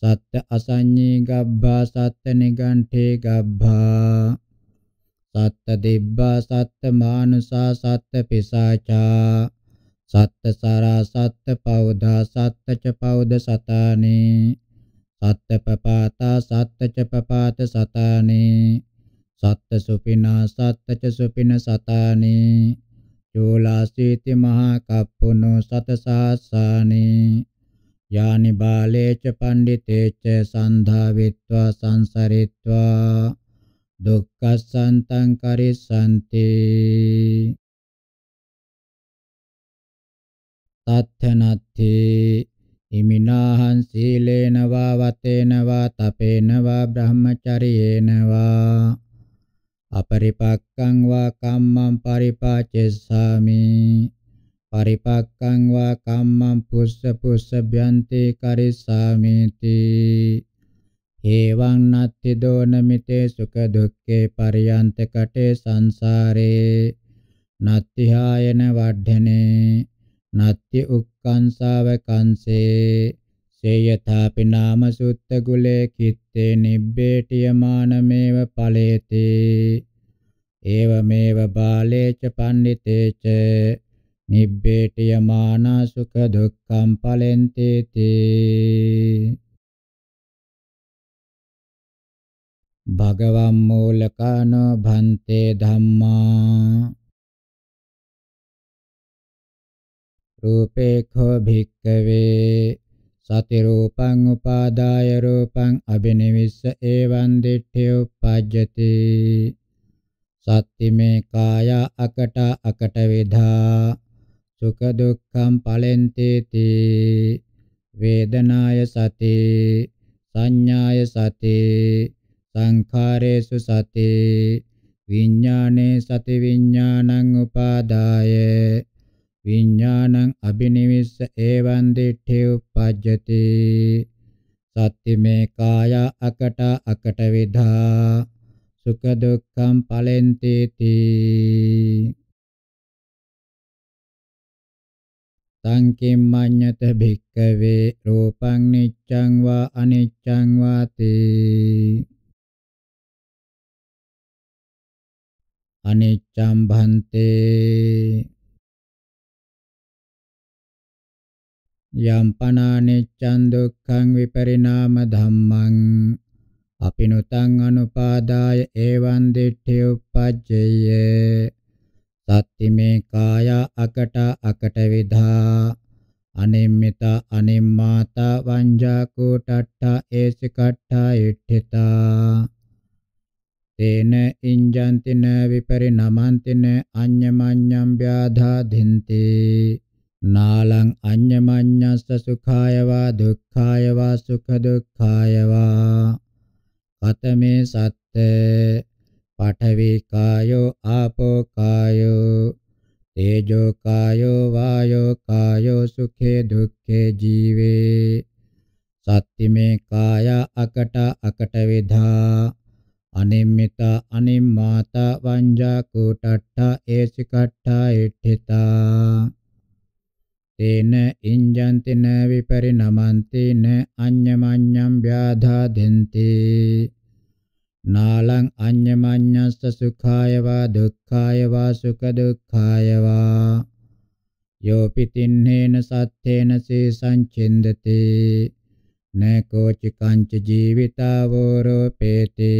සත්ත අසඤ්ඤේ ගබ්බා සත්ත නිගණ්ඨේ ගබ්බා සත්ත දෙබ්බා සත්ත මානුසා සත්ත පිසාචා සත්ත සාරා සත්ත පෞදා සත්ත ච පෞද සතානේ සත්ත පපාතා සත්ත ච පපාත සතානේ සත්ත සුපිනා සත්ත ච සුපින සතානේ චෝලාසීති මහා කප්පුනෝ සත සාසානේ යානි බාලේච පණ්ඩිතේච සන්ධාවිත්වා සංසරිත්වා දුක්ඛසන්තං කරිස්සන්ති තත්ථනත්ථි ඉමිනාහං සීලේන වා වතේන වා තපේන වා බ්‍රහ්මචරියේන වා අපරිපක්ඛං වා කම්මං පරිපාචෙස්සාමි පරිපක්ඛං වා කම්මං පුස්ස පුස්ස භ්‍යන්තේ කරිස්සාමිති හේවං නත්ති දෝනමිතේ සුඛ දුක්ඛේ පරියන්ත කටේ සංසාරේ නත්ති හායන වඩ්ධනේ නත්ති උක්කංසාව කංසේ සේයථාපි නාම සුත්ත ගුලේ කිත්තේ නිබ්බේටිය මානමේව ඵලේති ඒවමේව බාලේච පණ්ඩිතේච නිබ්බේටය මානා සුඛ දුක්ඛම් පලෙන්තේති භගවම් මූලකානෝ භන්තේ ධම්මා රූපේඛෝ භික්කවේ සති රූපං උපාදාය රූපං අබිනවිස්ස එවං දිට්ඨි උපජ්ජති සත්තිමේ කාය අකට අකට විධා සුඛ දුක්ඛම් පලෙන්තේති වේදනාය සති සංඥාය සති සංඛාරේසු සති විඥානේ සති විඥානං උපාදාය විඥානං අබිනිවිස්ස ඒවං දිඨේ උපජ්ජති සත්තිමේ කාය අකට අකට විධා සුඛ දුක්ඛම් පලෙන්තේති tang kim manyata bhikkave rupang niccang va aniccang vati aniccam bhante Yam pananiccam dukkhaṃ viparināma dhammaṃ apinutaṃ anupadāya evaṃ diṭṭhi uppajjayye සත්තිමේ කාය අකට අකට විධා අනිම්මිත අනිම්මාත වංජා කුටට්ඨ ඒසිකට්ඨ යට්ඨිතා තේන ඉංජන්තින විපරිණමන්තින අඤ්ඤමඤ්ඤම් ව්‍යාධා දින්ති නාලං අඤ්ඤමඤ්ඤස්ස සුඛාය වා දුක්ඛාය වා සුඛ දුක්ඛාය වා කතමේ සත්‍යේ පඨවි කායෝ ආපෝ කායෝ තේජෝ කායෝ වායෝ කායෝ සුඛේ දුක්ඛේ ජීවේ සත්තිමේ කාය අකට අකට වේධා අනිම්මිත අනිම්මාත වංජා කුටට්ඨ ඒසිකට්ඨා ඉට්ඨිතා තේන ඉඤ්ජන්තින විපරිණමන්තින අඤ්ඤමඤ්ඤම් ව්‍යාධා දෙන්තේ නාලං අඤ්ඤමඤ්ඤස්ස සුඛාය වා දුක්ඛාය වා සුඛ දුක්ඛාය වා යෝපි තින්හේන සත්ථේන සේසං චින්දති නකෝචි කංච ජීවිතාවෝ රෝපේති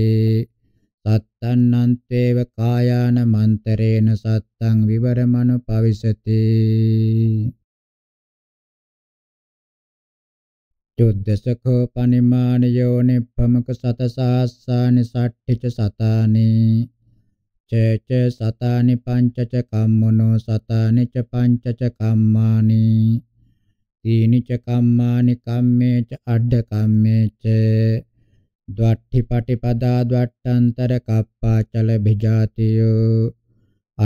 සත්තන්නන්තේව කායාන මන්තරේන සත්තං විවරමනු පවිසති චුද්දසක පනිමාන යෝනි පමක සත සාස්සානි සට්ඨිච සතානි චේච සතානි පංචච කම්මනෝ සතානි ච පංචච කම්මානි තීනි ච කම්මානි කම්මේච අඩ කම්මේච ද්වට්ඨි පටිපදා ද්වට්ඨාන්තර කප්පාචල භිජාතියෝ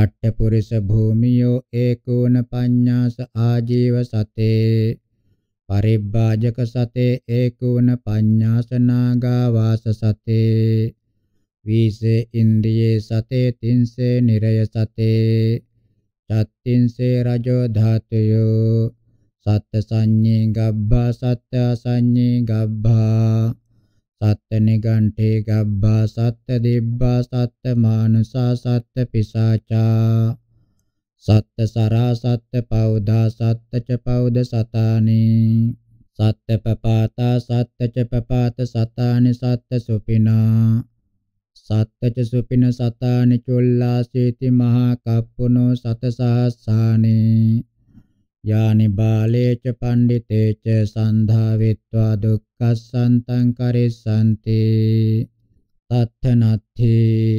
අට්ඨ පුරිස භූමියෝ ඒකෝන පඤ්ඤාස ආජීව සතේ පරිබ්බාජක සතේ ඒකෝන පඤ්ඤාසනාගා වාස සතේ වීසේ ඉන්ද්‍රියේ සතේ තින්සේ නිරය සතේ චත්තින්සේ රජෝ ධාතයෝ සත්ත සංඤේ ගබ්බා සත්ත සංඤේ ගබ්බා සත්ත නිගණ්ඨේ ගබ්බා සත්ත දෙබ්බා සත්ත මානුසා සත්ත පිසාචා සත්ත සරා සත්ත පෞදා සත්ත ච පෞද සතානේ සත්ත පපාතා සත්ත ච පපාත සතානේ සත්ත සුපිනා සත්ත ච සුපින සතානේ චොල්ලාසීති මහා කප්පුනෝ සත සහස්සානේ යානි බාලේච පණ්ඩිතේච සන්ධාවිත්වා දුක්ඛස්සන්තං කරිස්සන්ති තත්ථනත්ථේ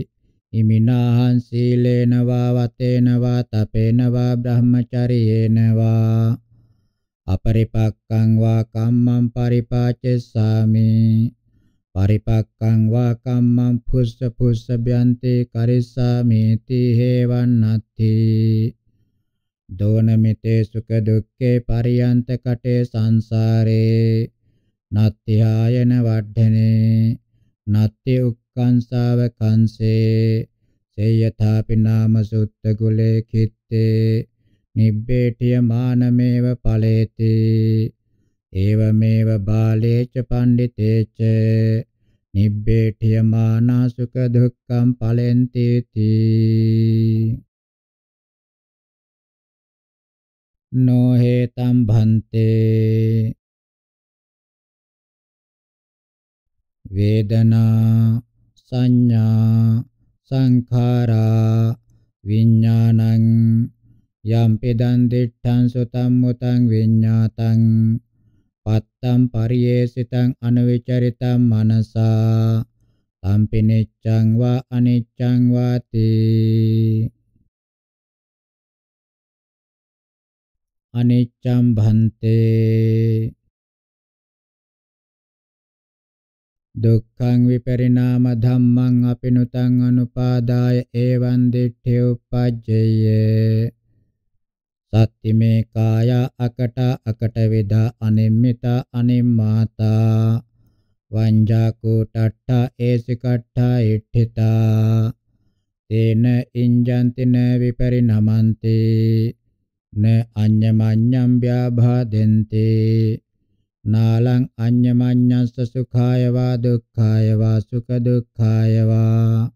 ඉමිනාහං සීලේන වා වතේන වා තපේන වා බ්‍රහ්මචරියේන වා අපරිපක්ඛං වා කම්මං පරිපාචෙස්සාමි පරිපක්ඛං වා කම්මං පුස්ස පුස්ස බ්‍යන්තේ කරිස්සාමි තී හේවන්නත්ති දෝනමිතේ සුඛ දුක්ඛේ පරියන්ත කටේ සංසාරේ නත්ත්‍යායන වඩ්ධනේ නත්ති කංසාව කංසේ සේයථාපි නාම සුත්ත කුලේ කිත්තේ නිබ්බේටිය මානමේව ඵලේති ඒවමේව බාලේච පණ්ඩිතේච නිබ්බේඨිය මානසුක දුක්ඛම් පලෙන්ති තී නෝ හේතම් භන්තේ වේදනා සංඥා සංඛාරා විඥානං යම්පිදං දිට්ඨං සුතං මුතං විඤ්ඤාතං පත්තම් පරියේසිතං අනවිචරිතං මනසා තම්පිනෙච්ඡං වා අනිච්ඡං වාති අනිච්ඡම් භන්තේ දුක්ඛං විපරිණාම ධම්මං අපිනුතං අනුපාදාය එවං දිට්ඨි උපජ්ජේ සත්තිමේ කාය අකට අකට වේදා අනිම්මිත අනිම්මාතා වංජා කුටට්ඨ ඒසිකට්ඨා ඉට්ඨිතා තේන ඉංජන්තින විපරිණමන්ති න අඤ්ඤමඤ්ඤම් ව්‍යාභාදෙන්තේ නාලං අඤ්ඤමඤ්ඤස්ස සුඛාය වා දුක්ඛාය වා සුඛ දුක්ඛාය වා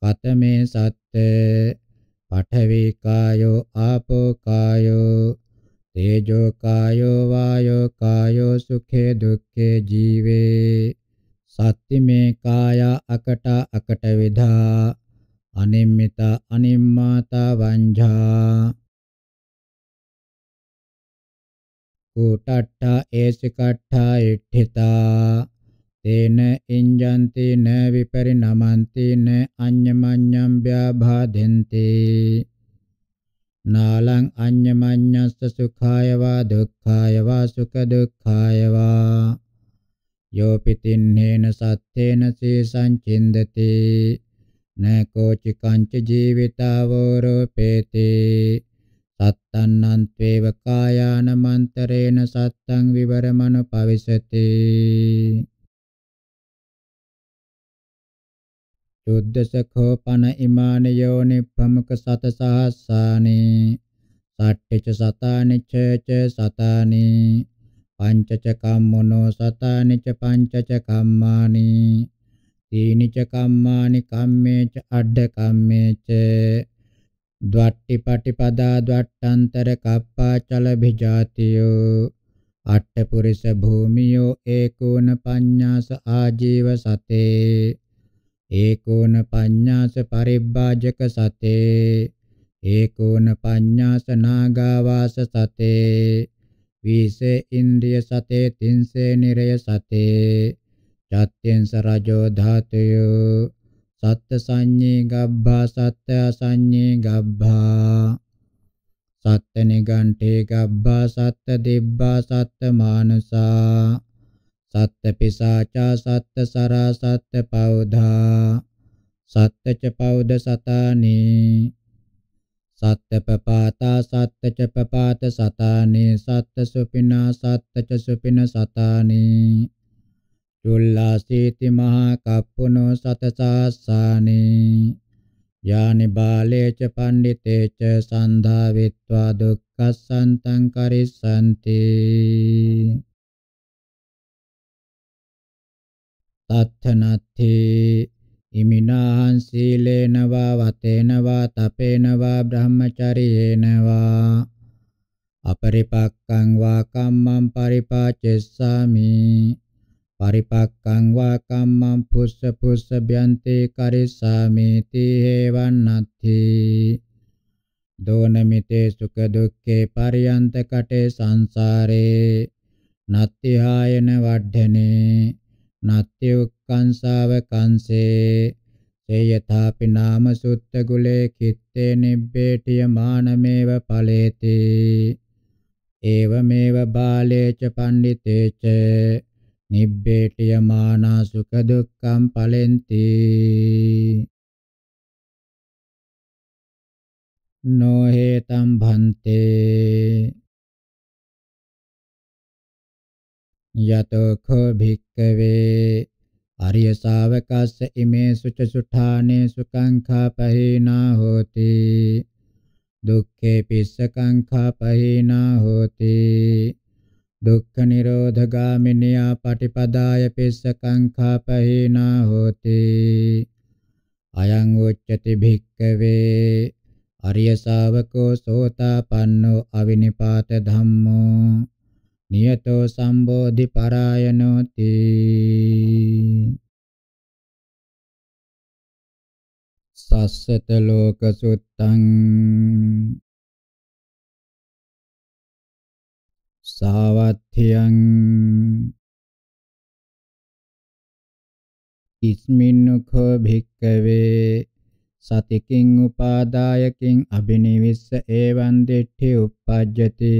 පතමේ සත්‍යේ පඨවි කායෝ ආපෝ කායෝ තේජෝ කායෝ වායෝ කායෝ සුඛේ දුක්ඛේ ජීවේ සත්තිමේ කායා අකට අකට විධා අනිම්මිත අනිම්මාත වංජා කූටට්ඨා ඒසිකට්ඨා ඉට්ඨිතා තේන ඉඤ්ජන්ති න විපරිණමන්ති න අඤ්ඤමඤ්ඤම් ව්‍යාබාධෙන්ති නාලං අඤ්ඤමඤ්ඤස්ස සුඛාය වා දුක්ඛාය වා සුඛ දුක්ඛාය වා යෝපිතින්නේන සත්තේන සීසං චින්දති න කෝචි කංච ජීවිතාවෝ රූපේතේ සත්තන්නන්ත්වේව කායාන මන්තරේන සත්තං විවරමන පවිසති චුද්දසඛෝ පන ඉමාන යෝනි ප්‍රමුඛ සත සහස්සානි සට්ඨිච සතානි චේච සතානි පංචච කම්මනෝ සතානි ච පංචච කම්මානි තීනි ච කම්මානි කම්මේච අඩ කම්මේච द्वाट्टिपटिपदा द्वाट्टान्तरकप्पाचलभिजातियो අට්ඨපුරිස භූමියෝ ඒකෝන පඤ්ඤාස ආජීව සතේ ඒකෝන පඤ්ඤාස පරිබ්බාජක සතේ ඒකෝන පඤ්ඤාස නාගාවාස සතේ විසේ ඉන්ද්‍රිය සතේ තින්සේ නිරය සතේ චත්යෙන් සරජෝ ධාතයෝ සත්ත සංඤේ ගබ්බා සත්ත අසඤ්ඤේ ගබ්බා සත්ත නිගණ්ඨේ ගබ්බා සත්ත දෙබ්බා සත්ත මානුසා සත්ත පිසාචා සත්ත සරා සත්ත පෞධා සත්ත ච පෞද සතානේ සත්තපපාතා සත්තච පපාත සතානේ සත්ත සුපිනා සත්තච සුපින සතානේ චුල්ලාසීති මහා කප්පුනෝ සතසාසානේ යානි බාලේච පණ්ඩිතේච සන්ධාවිත්වා දුක්ඛසන්තං කරිස්සන්ති තත්ථනත්ථි ඉමිනාහං සීලේන වා වතේන වා තපේන වා බ්‍රහ්මචරියේන වා අපරිපක්ඛං වා කම්මං පරිපාචෙස්සාමි පරිපක්ඛං වා කම්මං පුස්ස පුස්ස බ්‍යන්තේ කරිස්සාමි තේවන්නත්ති දෝනමිතේ සුඛ දුක්ඛේ පරියන්ත කටේ සංසාරේ නත්තිහායන වඩ්ධනේ නත්ති උක්කංසාව කංසේ සේයථාපි නාම සුත්ත ගුලේ කිත්තේ නිබ්බේටිය මානමේව ඵලේති ඒවමේව බාලේච පණ්ඩිතේච නිබ්බේටියමානා සුඛ දුක්ඛම් පලෙන්ති නොහෙතම් භන්තේ යතෝ කෝ භික්කවේ අරිය ශාවකස්ස ඉමේ සුච සුඨානේ සුඛංඛා පහේනා හෝති දුක්ඛේ පිස්සකංඛා පහේනා හෝති දුක්ඛ නිරෝධ ගාමිනියා පටිපදාය පිස්සකං ඛාපහීනා හෝති අයං උච්චති භික්ඛවේ අරිය ශාවකෝ සෝතාපන්නෝ අවිනිපාත ධම්මෝ නියතෝ සම්බෝධි පරායනෝති සස්සත ලෝක සුත්තං සාවත්ථයං ඉස්මින්නුඛෝ භික්කවේ සතිකින් උපාදායකින් අබිනිවිස්ස ඒවං දිට්ඨි uppajjati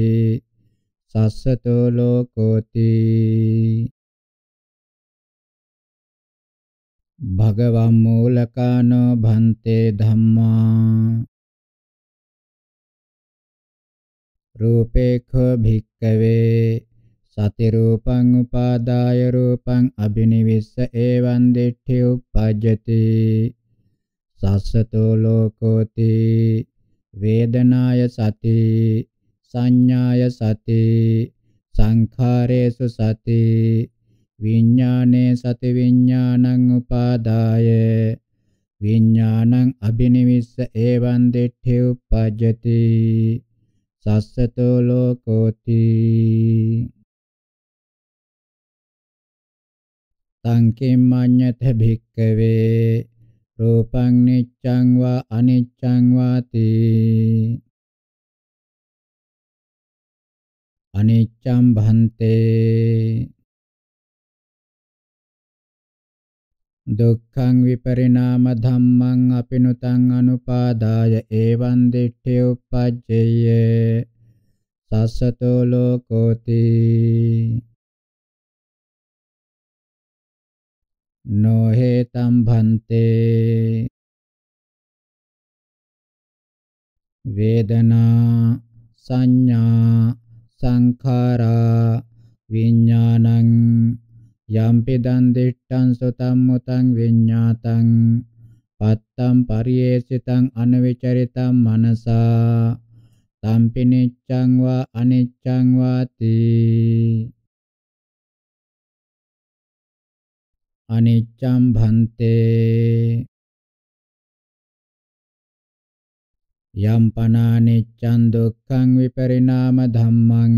සස්සතෝ ලෝකෝති භගවම් මූලකානෝ භන්තේ ධම්මා රූපේඛෝ භික්කවේ සති රූපං උපාදාය රූපං අබිනිවිස්ස එවං දිට්ඨි උපජ්ජති සස්සතෝ ලෝකෝති වේදනාය සති සංඥාය සති සංඛාරේසු සති විඥානේ සති විඥානං උපාදාය විඥානං අබිනිවිස්ස එවං දිට්ඨි උපජ්ජති සස්සතෝ ලෝකෝති සංකේමඤ්ඤත භික්කවේ රූපං නිච්ඡං වා අනිච්ඡං වාති අනිච්ඡං භන්තේ දුක්ඛං විපරිණාම ධම්මං අපිනුතං අනුපාදාය එවං දිට්ඨි උපජ්ජේය සස්සතෝ ලෝකෝති නොහෙතම් භන්තේ වේදනා සංඥා සංඛාරා විඥානං යම්පිදන් දිට්ඨං සුතං මුතං විඤ්ඤාතං පත්තම් පරියේසිතං අනවිචරිතං මනසා තම්පි නිච්ඡං වා අනිච්ඡං වාති අනිච්ඡං භන්තේ යම් පනානිච්ඡං දුක්ඛං විපරිණාම ධම්මං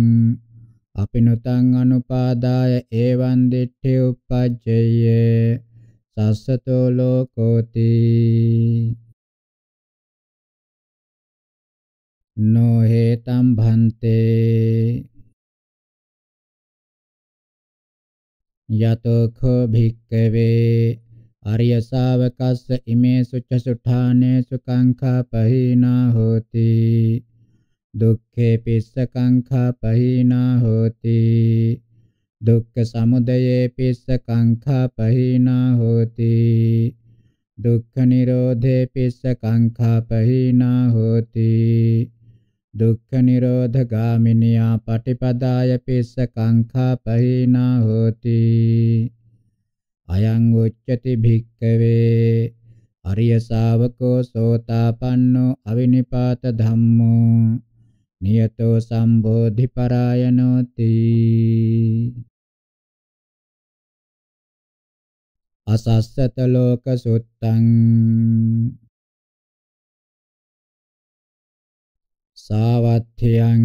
අපිනුතං අනුපාදාය එවං දිට්ඨි උපජ්ජේ සස්සතෝ ලෝකෝති නොහෙතම් භන්තේ යතෝ ඛෝ භික්කවේ අරිය ශාවකස්ස ඉමේසු ච සුඨානේසු කාංඛා පහීනා හෝති දුක්ඛේ පිස්සකංඛා පහීනා හෝති දුක්ඛ සමුදයේ පිස්සකංඛා පහීනා හෝති දුක්ඛ නිරෝධේ පිස්සකංඛා පහීනා හෝති දුක්ඛ නිරෝධ ගාමිනියා පටිපදාය පිස්සකංඛා පහීනා හෝති අයං උච්චති භික්ඛවේ අරිය ශාවකෝ සෝතාපන්නෝ අවිනිපාත ධම්මෝ නියතෝ සම්බෝධි පරායනෝති අසස්සත ලෝක සුත්තං සාවත්ථයං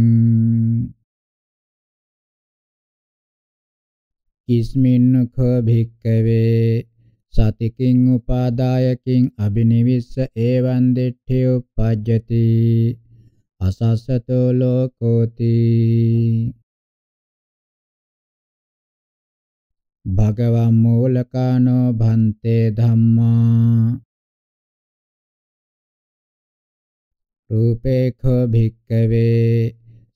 කිස්මින්න ඛ භික්කවේ සතිකින් උපාදායකින් අබිනිවිස්ස ඒවං දිට්ඨි උපජ්ජති අසස්සතෝ ලෝකෝති භගවං මූලකානෝ භන්තේ ධම්මා රූපේඛෝ භික්කවේ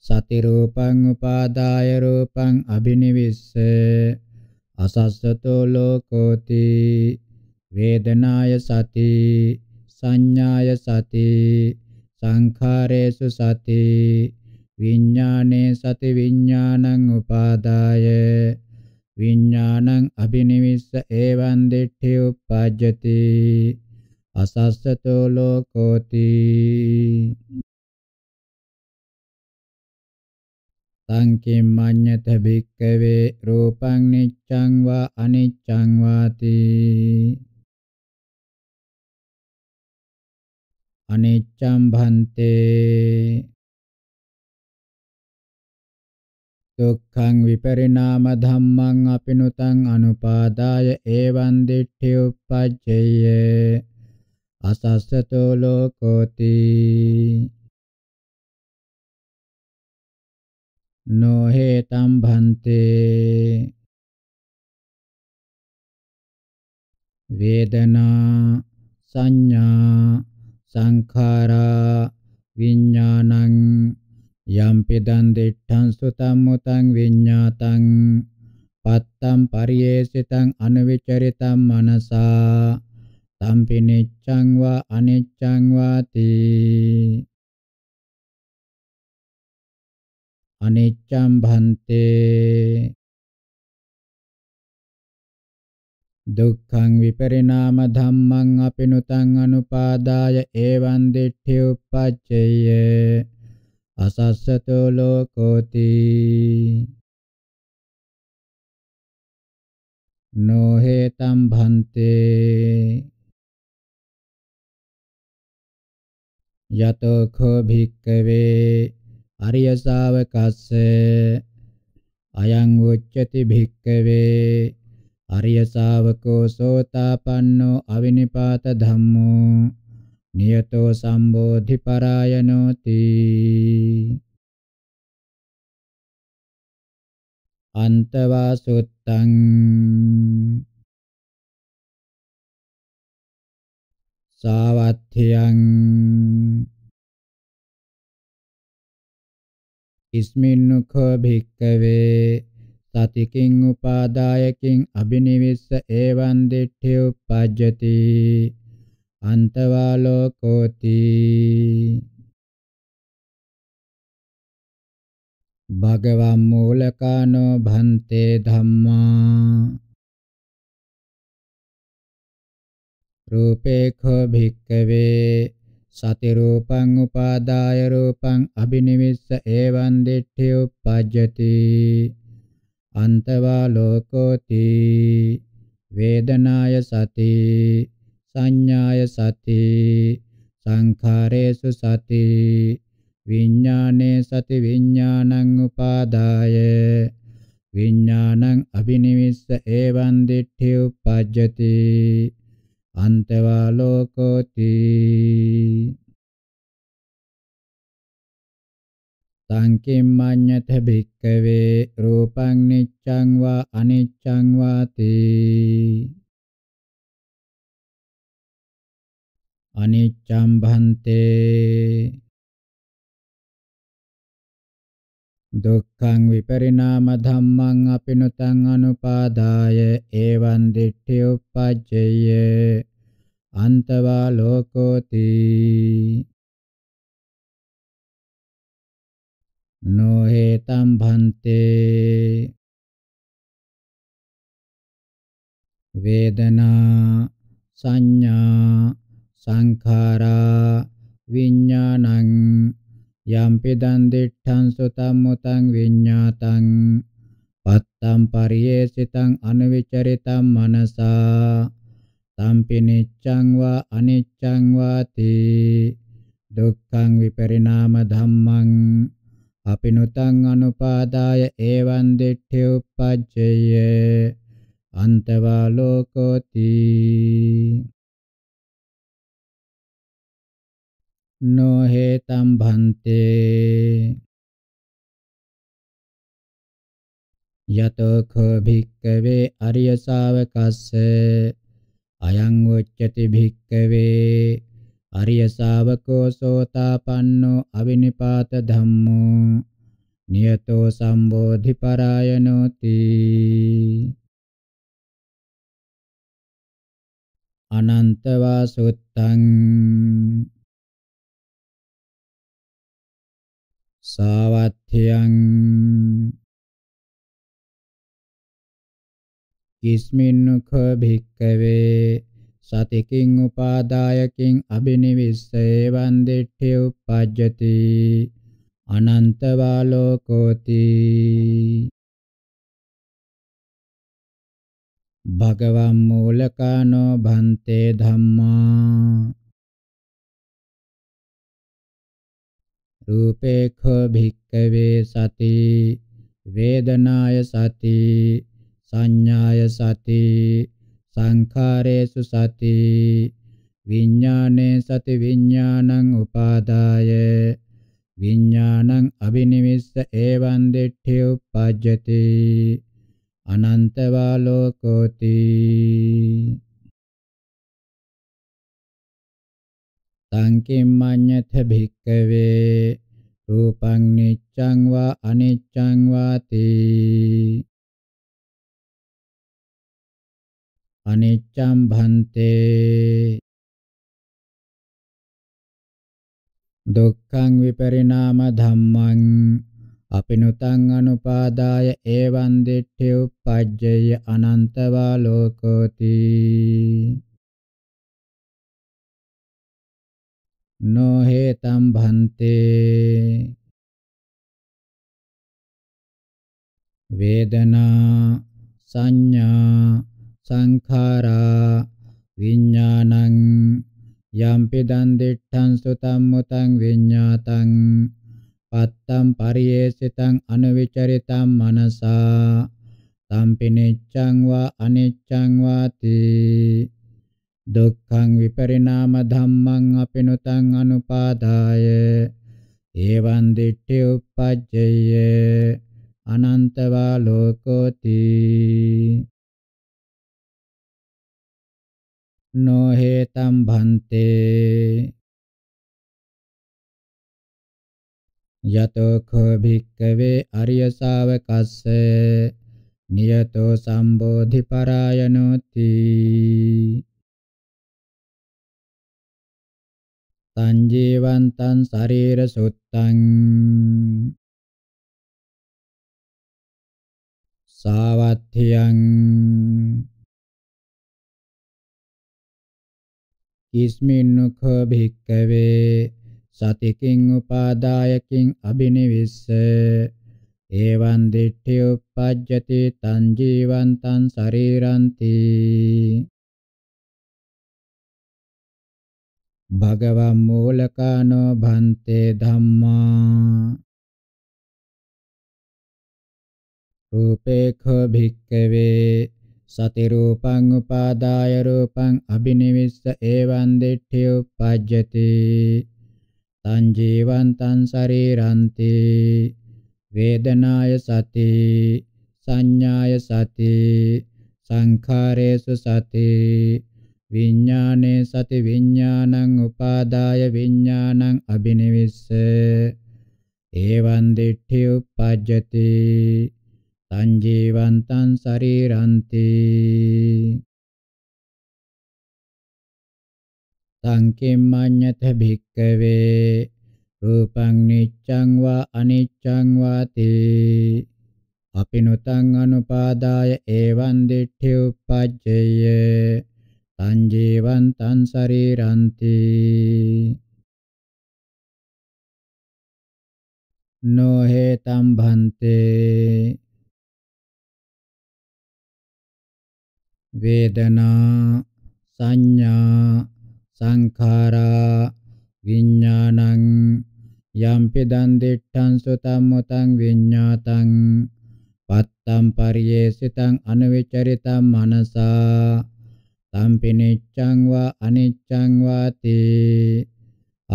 සති රූපං උපාදාය රූපං අබිනිවිස්ස අසස්සතෝ ලෝකෝති වේදනාය සති සංඥාය සති සංඛාරේසු සති විඥානේ සති විඥානං උපාදාය විඥානං අබිනිවිස්ස එවං දිට්ඨි උපජ්ජති අසස්සතෝ ලෝකෝති සංකින් මඤ්ඤත භික්කවේ රූපං නිච්ඡං වා අනිච්ඡං වාති අනිච්ඡම් භන්තේ දුක්ඛං විපරිණාම ධම්මං අපිනුතං අනුපාදාය ඒවං දිට්ඨි උප්පජ්ජේය අසස්සතෝ ලෝකෝති නොහෙතම් භන්තේ වේදනා සංඥා සංඛාරා විඥානං යම්පිදං දිට්ඨං සුතං මුතං විඤ්ඤාතං පත්තම් පරියේසිතං අනවිචරිතං මනසා තම්පි නිච්ඡං වා අනිච්ඡං වාති අනිච්ඡං භන්තේ දුක්ඛං විපරිණාම ධම්මං අපිනුතං අනුපාදාය එවං දිට්ඨි උප්පච්චේය අසස්සතෝ ලෝකෝති නොහෙතම් භන්තේ යතෝ කෝ භික්කවේ අරිය ශාවකස්ස අයං උච්චති භික්කවේ අරිය ශාවකෝ සෝතාපන්නෝ අවිනිපාත ධම්මෝ නියතෝ සම්බෝධි පරායනෝති අන්තවා සුත්තං සාවත්ථියං ඉස්මින්නුඛ භික්කවේ තති කිං උපාදාය කිං අබිනිවිස්ස ඒවං දිට්ඨි උපජ්ජති අන්තවා ලෝකෝති භගවම් මූලකානෝ භන්තේ ධම්මා රූපේඛෝ භික්කවේ සති රූපං උපාදාය රූපං අබිනිවිස්ස ඒවං දිට්ඨි උපජ්ජති අන්තවා ලෝකෝති වේදනාය සති සංඥාය සති සංඛාරේසු සති විඥානේ සති විඥානං උපාදාය විඥානං අබිනිවිස්ස ඒවං දිට්ඨි උපජ්ජති අන්තවා ලෝකෝති තංකින් මඤ්ඤත භික්කවේ රූපං නිච්ඡං වා අනිච්ඡං වාති අනිච්ඡම් භන්තේ දුක්ඛං විපරිණාම ධම්මං අපිනුතං අනුපාදාය එවං දිට්ඨි උපජ්ජය අන්තවා ලෝකෝති no hetam bhante vedana sanya sankhara විඤ්ඤාණං යම්පිදං දිඨං සුතං මුතං විඤ්ඤාතං පත්තම් පරියේසිතං අනවිචරිතං මනසා තම්පි නිච්ඡං වා අනිච්ඡං වාති දුක්ඛං විපරිණාම ධම්මං අපිනුතං අනුපාදාය ඒවං දිට්ඨි උප්පජ්ජේ අන්තවා ලෝකෝති නොහෙතම් භන්තේ යතෝ කෝ භික්කවේ අරිය ශාවකස්ස අයං උච්චති භික්කවේ අරිය ශාවකෝ සෝතාපන්නෝ අවිනිපාත ධම්මෝ නියතෝ සම්බෝධි පරායනෝති අනන්තවා සුත්තං සාවත්ථයං කිස්මින්නුඛ භික්කවේ සතිකින් උපාදායකින් අබිනිවිස්සේ වන්දිට්ඨි uppajjati අනන්තවා ලෝකෝති භගවම් මූලකානෝ භන්තේ ධම්මා රූපේඛ භික්ඛවේ සති වේදනාය සති සංඥාය සති සංඛාරේසු සති විඥානේ සති විඥානං උපාදාය විඥානං අබිනිවිස්ස ඒවං දිට්ඨි උපජ්ජති අනන්තවා ලෝකෝති සංකිම්මඤ්ඤත භික්කවේ රූපං නිච්ඡං වා අනිච්ඡං වාති අනිච්ඡම් භන්තේ දුක්ඛං විපරිණාම ධම්මං අපිනුතං අනුපාදාය ඒවං දිට්ඨි උප්පජ්ජය අනන්තවා ලෝකෝති නොහෙතම් භන්තේ වේදනා සංඥා සංඛාරා විඥානං යම්පිදං දිට්ඨං සුතං මුතං විඤ්ඤාතං පත්තම් පරියේසිතං අනවිචරිතං මනසා තම්පිනෙච්ඡං වා අනිච්ඡං වාති දුක්ඛං විපරිණාම ධම්මං අපිනුතං අනුපාදාය එවං දිට්ඨි උපජ්ජය අනන්තවා ලෝකෝති නොහෙතම් භන්තේ යතෝ කෝ භික්කවේ අරිය ශාවකස්ස නියතෝ සම්බෝධි පරායනෝති තං ජීවන්තං ශරීර සුත්තං සාවත්ථියං කිස්මින්නුඛ භික්ඛවේ සතිකින් උපාදායකින් අබිනිවිස්ස එවං දිට්ඨි උපජ්ජති තං ජීවන්තං ශරීරන්ති භගවං මූලකානෝ භන්තේ ධම්මා රූපේඛ භික්ඛවේ sati rūpaṁ upādāya rūpaṁ abhinivissa evaṁ diṭṭhi uppajjati taṁ jīvantaṁ sarīranti vedanāya sati saññāya sati saṅkhāresu sati viññāne sati viññānaṁ upādāya viññānaṁ abhinivissa evaṁ diṭṭhi uppajjati තං ජීවන්තං ශරීරන්ති සංකෙම්මඤ්ඤත භික්කවේ රූපං නිච්ඡං වා අනිච්ඡං වාති අපිනුතං අනුපාදාය එවං දිට්ඨි උපජ්ජය තං ජීවන්තං ශරීරන්ති නොහෙතම් භන්තේ වේදනා සංඥා සංඛාරා විඥානං යම්පි දන් දිට්ඨං සුතං මුතං විඤ්ඤාතං පත්තම් පරියේසිතං අනවිචරිතං මනසා තම්පිනිච්ඡං වා අනිච්ඡං වාති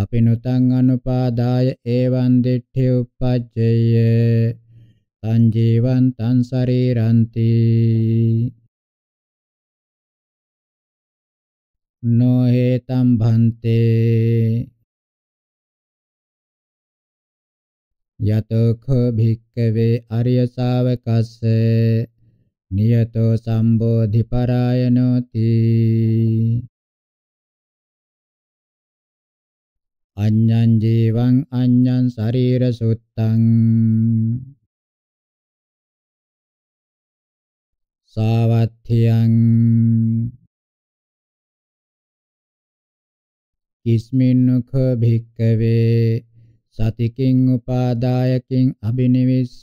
අපිනුතං අනුපාදාය ඒවං දිට්ඨි උප්පජ්ජය තං ජීවං තං ශරීරන්ති නොහෙතම් භන්තේ යතෝඛ භික්කවේ අරිය ශාවකස්ස නියතෝ සම්බෝධි පරායනෝති අඤ්ඤං ජීවං අඤ්ඤං ශරීර සුත්තං සාවත්ථියං කිස්මින්නුඛ භික්කවේ සතිකින් උපාදායකින් අබිනිවිස්ස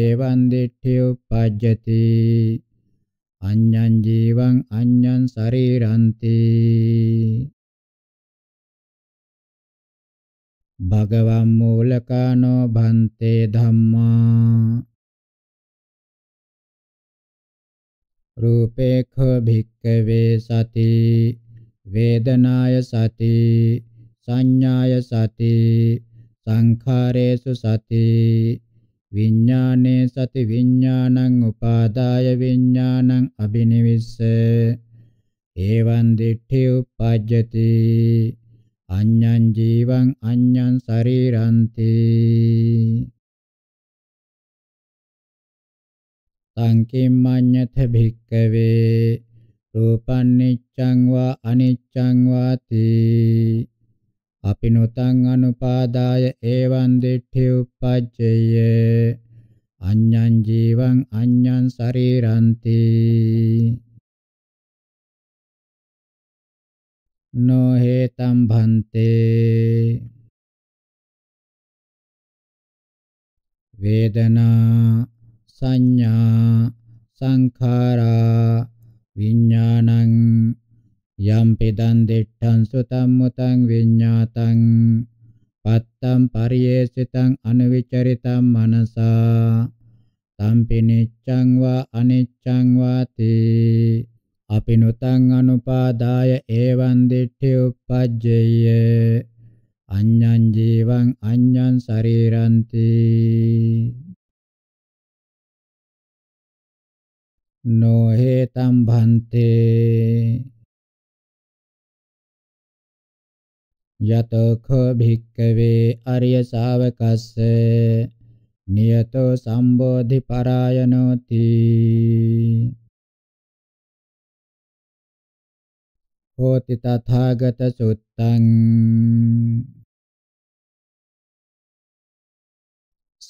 ඒවං දිට්ඨි උපජ්ජති අඤ්ඤං ජීවං අඤ්ඤං ශරීරන්ති භගවම් මූලකානෝ භන්තේ ධම්මා රූපේඛ භික්කවේ සති වේදනාය සති සංඥාය සති සංඛාරේසු සති විඥානේ සති විඥානං උපාදාය විඥානං අබිනිවිස්ස එවං දිට්ඨි උපජ්ජති අඤ්ඤං ජීවං අඤ්ඤං ශරීරන්ති සංකිම්මඤ්ඤත භික්කවේ රූපන්නිච්ඡං වා අනිච්ඡං වාති අපිනොතං අනුපාදාය ඒවං දිට්ඨි උප්පජ්ජේය අඤ්ඤං ජීවං අඤ්ඤං ශරීරಂತಿ නොහෙතම් භන්තේ වේදනා සංඥා සංඛාරා විඥානං යම් පිදන් දෙට්ඨං සුතං මුතං විඤ්ඤාතං පත්තම් පරියේසිතං අනුවිචරිතං මනසා තම්පි නිච්ඡං වා අනිච්ඡං වාති අපිනුතං අනුපාදාය ඒවං දිට්ඨි උප්පජ්ජේය අඤ්ඤං ජීවං අඤ්ඤං ශරීරන්ති නොහෙතම් භන්තේ යතෝඛෝ භික්කවේ අරිය ශාවකස්ස නියතෝ සම්බෝධි පරායනෝති හෝති තථාගත සුත්තං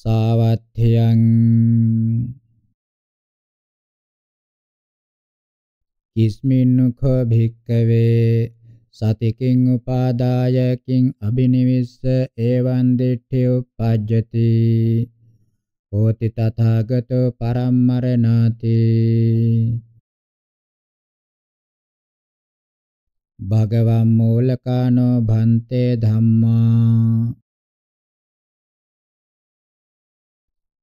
සාවත්ථියං කිස්මින්නුඛ භික්කවේ සතිකින් උපාදායකින් අබිනිවිස්ස එවං දිට්ඨි උපජ්ජති හෝති තථාගතෝ පරම්මරණාති භගවම් මූලකානෝ භන්තේ ධම්මා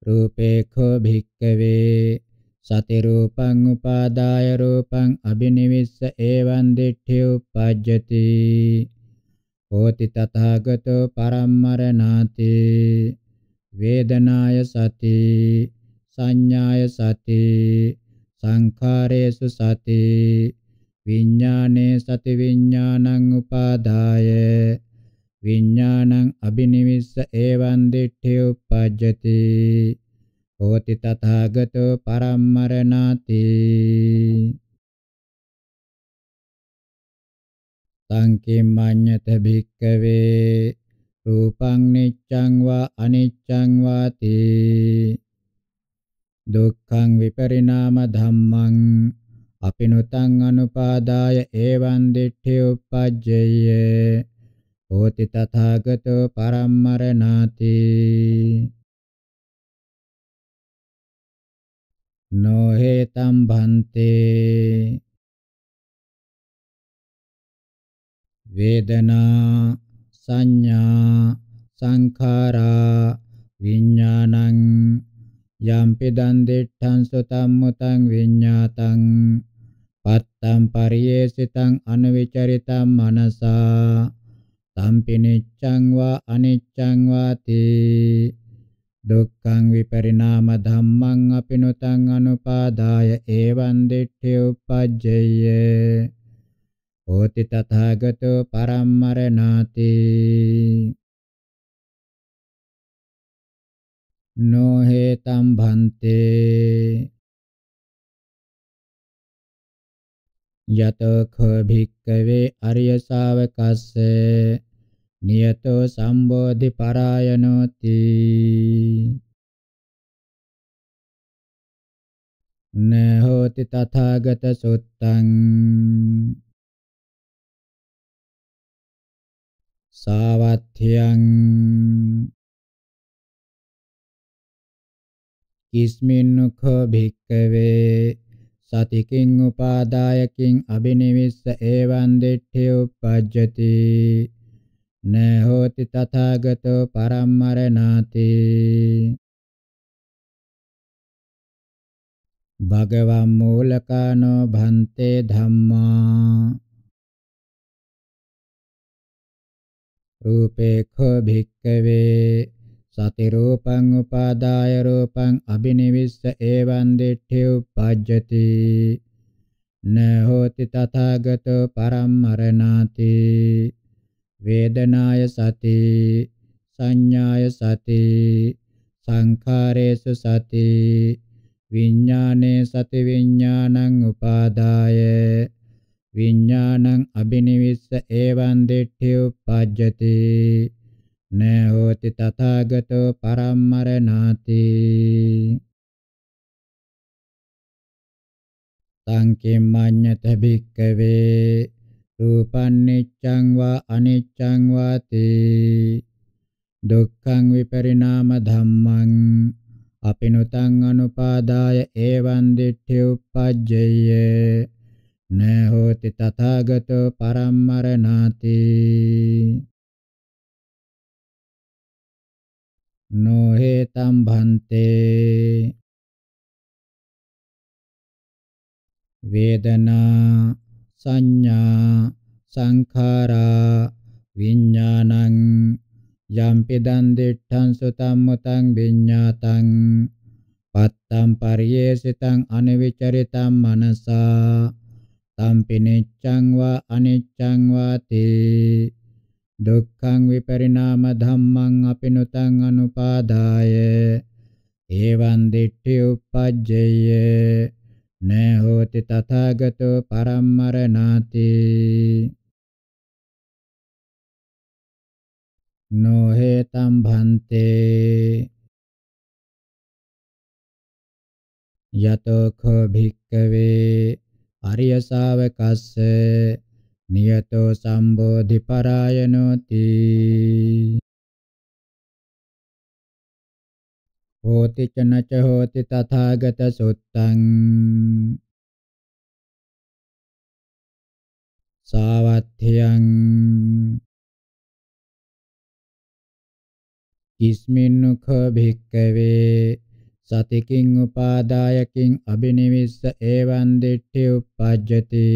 රූපේඛ භික්කවේ සති රූපං උපාදාය රූපං අබිනිවිස්ස එවං දිට්ඨි උපජ්ජති හෝති තථාගතෝ පරම්මරණාති වේදනාය සති සංඥාය සති සංඛාරේසු සති විඥානේ සති විඥානං උපාදාය විඥානං අබිනිවිස්ස එවං දිට්ඨි උපජ්ජති හෝති තථාගතෝ පරම්මරණාති සංකීම්මඤ්ඤත භික්කවේ රූපං නිච්ඡං වා අනිච්ඡං වාති දුක්ඛං විපරිණාම ධම්මං අපිනුතං අනුපාදාය ඒවං දිට්ඨි උප්පජ්ජේය හෝති තථාගතෝ පරම්මරණාති නොහෙතම් භන්තේ වේදනා සංඥා සංඛාරා විඥානං යම්පි දන් දෙට්ඨං සුතම් මුතං විඤ්ඤාතං පත්තම් පරියේසිතං අනවිචරිතං මනසා තම්පි නිච්ඡං වා අනිච්ඡං වාති දුක්ඛං විපරිණාම ධම්මං අපිනුතං අනුපාදාය ඒවං දිට්ඨි උපජ්ජේය ඕති තථාගතෝ පරම්මරණාති නොහෙතම් භන්තේ යතෝ කෝ භික්කවේ අරිය ශාවකස්සේ නියතෝ සම්බෝධි පරායනෝති නහෝති තථාගත සුත්තං සාවත්ථ්‍යං කිස්මින්නුඛෝ භික්කවේ සතිකින් උපාදායකින් අබිනිවිස්ස ඒවං දිට්ඨි උපජ්ජති न होति तथागतो परमरणाति භගවම් මූලකානෝ භන්තේ ධම්මා රූපේඛෝ භික්කවේ සති රූපං උපාදාය රූපං අබිනිවිස්ස ඒවං දිට්ඨි උපජ්ජති නහෝති තථාගතෝ පරම්මරණාති වේදනාය සති සංඥාය සති සංඛාරේසු සති විඥානේ සති විඥානං උපාදාය විඥානං අබිනිවිස්ස ඒවං දිට්ඨි උපජ්ජති නහෝති තථාගතෝ පරම්මරණාති සංකේමඤ්ඤත භික්කවේ රූපං නිච්ඡං වා අනිච්ඡං වාති දුක්ඛං විපරිණාම ධම්මං අපිනුතං අනුපාදාය ඒවං දිට්ඨි උප්පජ්ජේය නහෝති තථාගතෝ පරම්මරණාති නොහෙතම් භන්තේ වේදනා සංඥා සංඛාරා විඥානං යම්පිදන් දිට්ඨං සුතං මුතං විඤ්ඤාතං පත්තම් පරියේසිතං අනිවිචරිතං මනසා තම්පිනිච්ඡං වා අනිච්ඡං වාති දුක්ඛං විපරිණාම ධම්මං අපිනුතං අනුපාදාය එවං දිට්ඨි උපජ්ජේය න හෝති තථාගතෝ පරම්මරණාති නොහෙතම් භන්තේ යතෝ කෝ භික්කවේ අරිය ශාවකස්ස නියතෝ සම්බෝධි පරායනෝති hoti ca na ca hoti tathagata suttaṃ sāvatthiyaṃ kisminnukho bhikkave sati kiṃ upādāya kiṃ abhinivissa evaṃ diṭṭhi uppajjati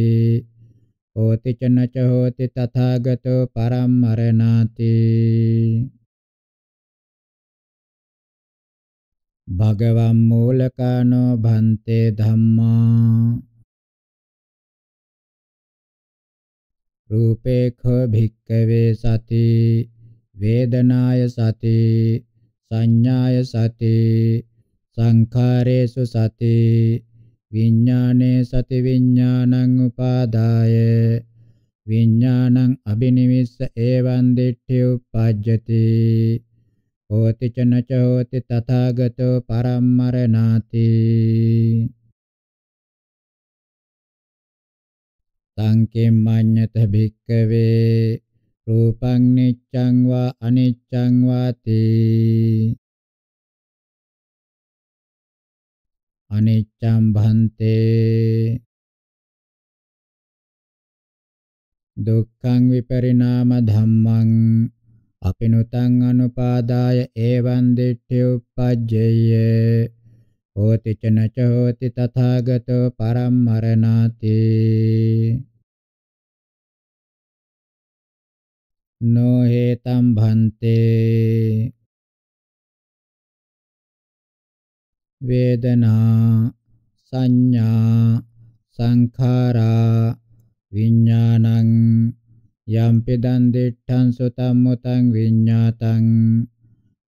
hoti ca na ca hoti tathagato parammaranāti භගවම් මූලකානෝ භන්තේ ධම්මා රූපේඛ භික්ඛවේ සති වේදනාය සති සංඥාය සති සංඛාරේසු සති විඥානේ සති විඥානං උපාදාය විඥානං අබිනිවිස්ස ඒවං දිට්ඨි උපජ්ජති hoti ca na ca hoti tathagato parammaranati Tangke manyata bhikkave rupang niccang va aniccang vati aniccam bhante dukkhaṃ viparināma dhammaṃ අපිනුතං අනුපාදාය ඒවං දිට්ඨි උප්පජ්ජේය හෝති චනච හෝති තථාගතෝ පරම්මරණාති නොහෙතම් භන්තේ වේදනා සංඥා සංඛාරා විඥානං යම්පිදන් දිට්ඨං සුතං මුතං විඤ්ඤාතං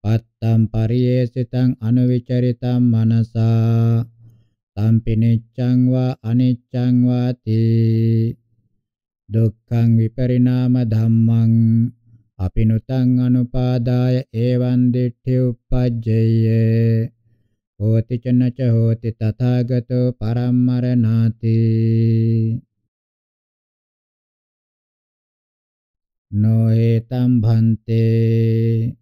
පත්තම් පරියේසිතං අනුවිචරිතං මනසා තම්පිනිච්ඡං වා අනිච්ඡං වාති දුක්ඛං විපරිණාම ධම්මං අපිනුතං අනුපාදාය ඒවං දිට්ඨි උප්පජ්ජේය හෝති චනච හෝති තථාගතෝ පරම්මරණාති නොහෙතම් භන්තේ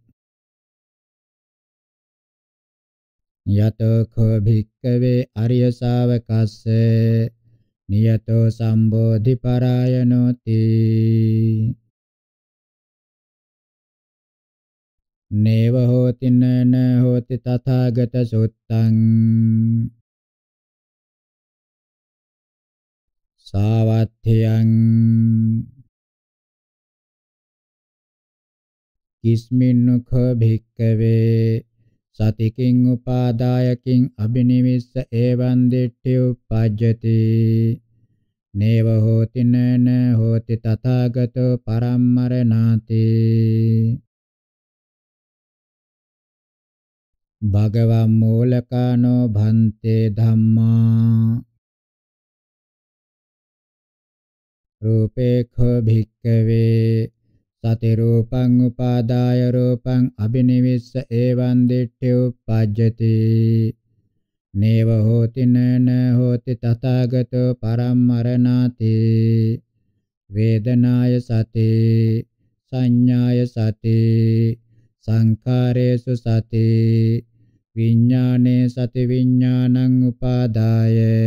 යතෝ කෝ භික්කවේ අරිය ශාවකස්ස නියතෝ සම්බෝධි පරායනෝති නේව හෝති නන හෝති තථාගත සුත්තං සාවත්ථියං කිස්මින්නුඛ භික්කවේ සතිකින් උපාදායකින් අබිනිවිස්ස ඒවං දිට්ඨි උපජ්ජති නේව හෝති නන හෝති තථාගතෝ පරම්මරණාති භගවං මූලකානෝ භන්තේ ධම්මා රූපේඛ භික්කවේ sati rūpaṁ upādāya rūpaṁ abhinivissa evaṁ diṭṭhi uppajjati neva hoti nena hoti tathāgato parammaranāti vedanāya sati saññāya sati saṅkhāresu sati viññāne sati viññānaṁ upādāya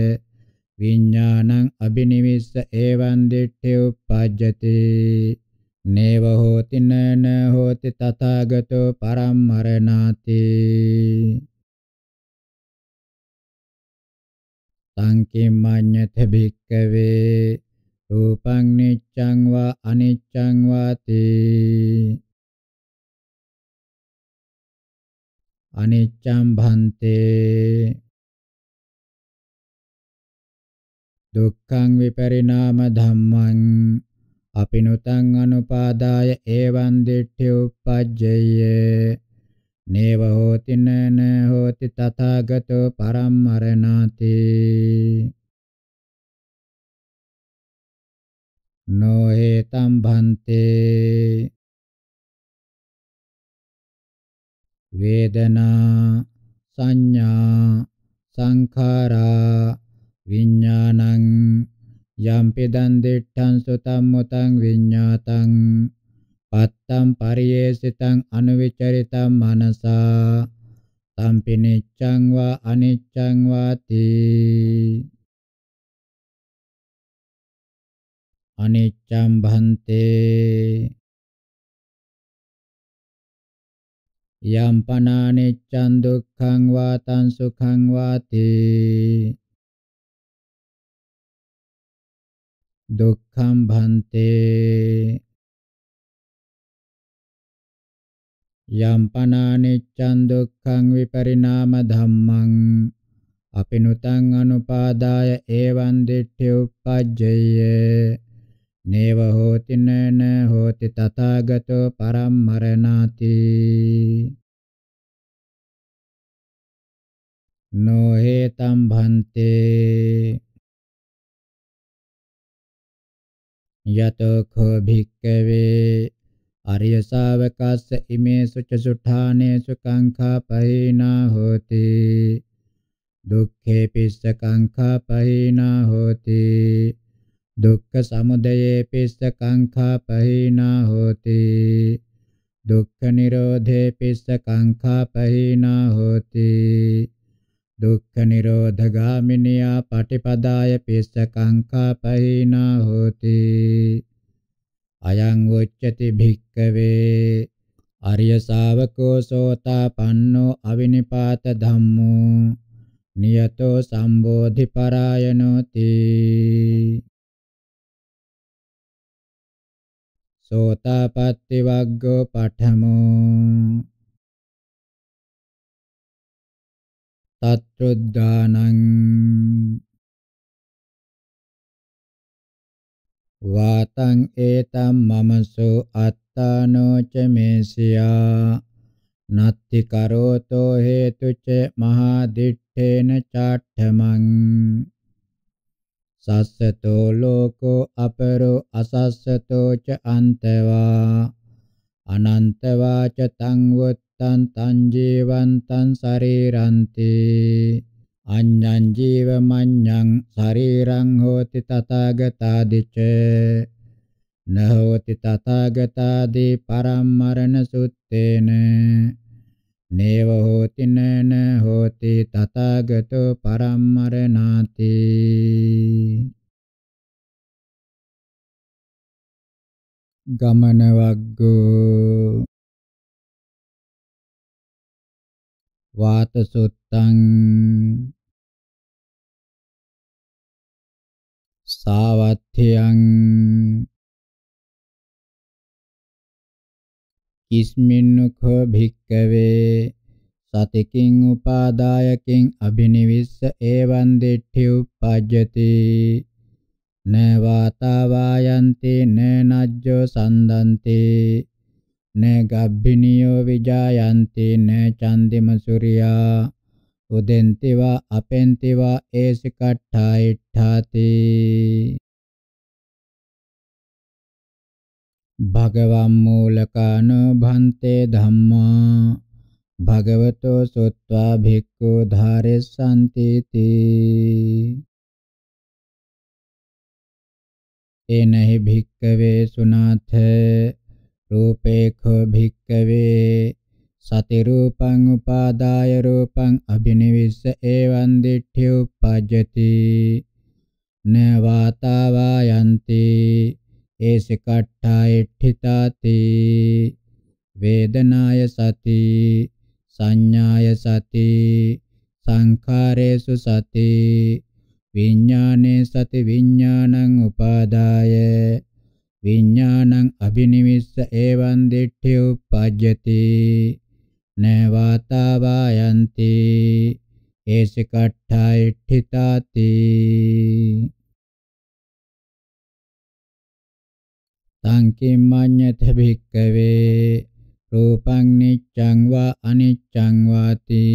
viññānaṁ abhinivissa evaṁ diṭṭhi uppajjati නේව හෝති නන හෝති තථාගතෝ පරම්මරණාති සංකේමඤ්ඤත භික්කවේ රූපං නිච්ඡං වා අනිච්ඡං වාති අනිච්ඡං භන්තේ දුක්ඛං විපරිණාම ධම්මං අපිනුතං අනුපාදාය ඒවං දිට්ඨි උප්පජ්ජේ නේව හෝති නන හෝති තථාගතෝ පරම්මරණාති නොහෙතම් භන්තේ වේදනා සංඥා සංඛාරා විඥානං යම්පිදන් දිට්ඨං සුතං මුතං විඤ්ඤාතං පත්තම් පරියේසිතං අනුවිචරිතං මනසා තම්පිනිච්ඡං වා අනිච්ඡං වාති අනිච්ඡං භන්තේ යම් පනානිච්ඡං දුක්ඛං වා තං සුඛං වාති දුක්ඛම් භන්තේ යම්පනානිච්ඡන් දුක්ඛං විපරිණාම ධම්මං අපිනුතං අනුපාදාය එවං දිට්ඨි උප්පජ්ජය නේව හෝති නන හෝති තථාගතෝ පරම්මරණාති නොහේතම් භන්තේ යතෝ කෝ භික්කවේ ආර්ය ශාවකස්ස ඉමේසු ච සුඨානේසු කාංඛාපහේනා හෝති දුක්ඛේ පිස්ස කාංඛාපහේනා හෝති දුක්ඛ සමුදයේ පිස්ස කාංඛාපහේනා හෝති දුක්ඛ නිරෝධේ පිස්ස කාංඛාපහේනා හෝති දුක්ඛ නිරෝධ ගාමිනියා පටිපදාය පිස්සකංකා පහිනා හෝති අයං උච්චති භික්ඛවේ ආර්ය ශාවකෝ සෝතාපන්නෝ අවිනිපාත ධම්මෝ නියතෝ සම්බෝධි පරායනෝති සෝතාපට්ටි වග්ගෝ පඨමෝ තත්ත්‍රොද්ධානං වාතං ඒතම් මමසෝ අත්තානෝ ච මේසියා නත්ති කරෝතෝ හේතු ච මහා දිත්තේන චාඨමං සස්සතෝ ලෝකෝ අපරෝ අසස්සතෝ ච අන්තවා අනන්තවා ච තං අත්තන්තං ජීවන්තං ශරීරන්ති අඤ්ඤං ජීවමඤ්ඤං ශරීරං හෝති තථාගතාදිච නහෝති තථාගතාදී පරම්මරණ සුත්තේන නේව හෝති නන හෝති තථාගතෝ පරම්මරණාති ගමන වග්ගෝ වාත සුත්තං සාවත්ථයං කිස්මින්නුඛ භික්කවේ සතිකින් උපාදායකින් අභිනිවිස්ස ඒවං දිට්ඨි උප්පජ්ජති න වාතාවායන්ති න නජ්ජෝ සන්දන්ති न gabbiniyo vijayanti न chandima surya udentiva apentiva esikattha itthati භගවම් මූලකාන භන්තේ ධම්මා භගවතෝ සොත්වා භික්ඛු ධාරෙස්සන්ති තී එනෙහි භික්ඛවේ සුනාථ රූපේඛෝ භික්කවේ සති රූපං උපාදාය රූපං අබිනිවිස්ස එවං දිට්ඨි උපජ්ජති න වාතාවා යන්ති ඒස කට්ඨායට්ඨිතාති වේදනාය සති සංඥාය සති සංඛාරේසු සති විඥානේ සති විඥානං උපාදාය විඥානං අබිනිවිස්ස එවං දිට්ඨි උප්පජ්ජති නවාතාවායන්ති ඒස කට්ඨායිට්ඨිතාති තං කිම්මඤ්ඤත භික්කවේ රූපං නිච්ඡං වා අනිච්ඡං වාති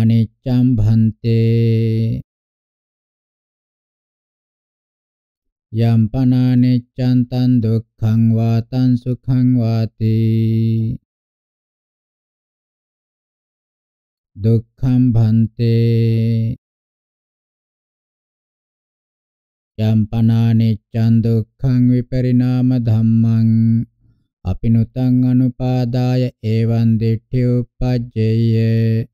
අනිච්ඡං භන්තේ යම් පනානිච්ඡන් තන් දුක්ඛං වාතං සුඛං වාති දුක්ඛං භන්තේ යම් පනානිච්ඡන් දුක්ඛං විපරිණාම ධම්මං අපිනුතං අනුපාදාය එවං දිට්ඨි උපජ්ජේය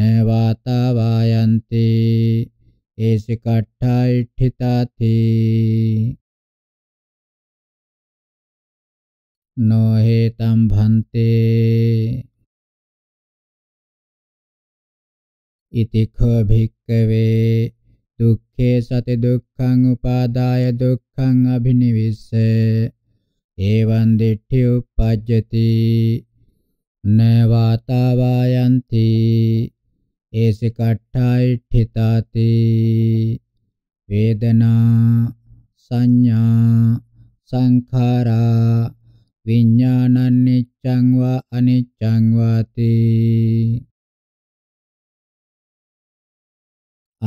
නවාතා වායන්ති ඒසිකට්ඨා ඉට්ඨිතාති නොහෙතම් භන්තේ ඉතිඛෝ භික්කවේ දුක්ඛේ සති දුක්ඛං උපාදාය දුක්ඛං අභිනිවිස්ස ඒවං දිට්ඨි උප්පජ්ජති නවාතාවායන්ති ඒසිකට්ඨායි ඨිතාති වේදනා සංඥා සංඛාරා විඥානං නිච්ඡං වා අනිච්ඡං වාති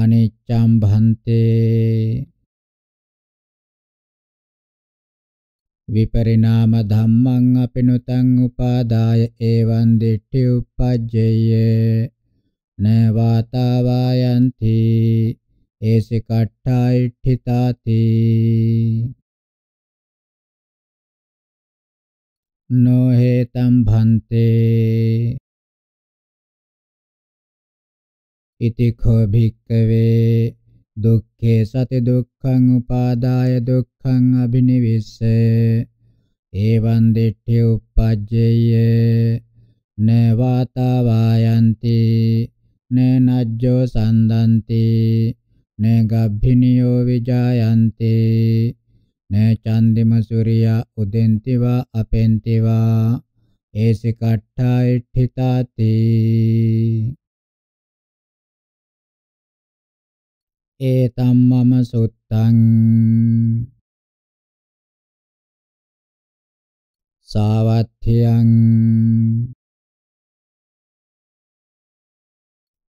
අනිච්ඡම් භන්තේ විපරිණාම ධම්මං අපිනුතං උපාදාය එවං දිට්ඨි උපජ්ජේය न वातावायन्ति एसे कट्ठा इट्ठिताति नो हेतं भन्ते इति खो भिक्खवे දුක්ඛේ සති දුක්ඛං උපාදාය දුක්ඛං අබිනිවිස්ස ඒවං දිට්ඨි උප්පජ්ජේය න වාතාවායන්ති නේනජ්ජෝ සන්දන්ති නේගබ්භිනියෝ විජායන්ති නේ චන්දිම සූර්යා උදෙන්තිවා අපෙන්තිවා ඒසි කට්ඨා ඉට්ඨිතාති ඒ තම්මම සුත්තං සාවත්ථියං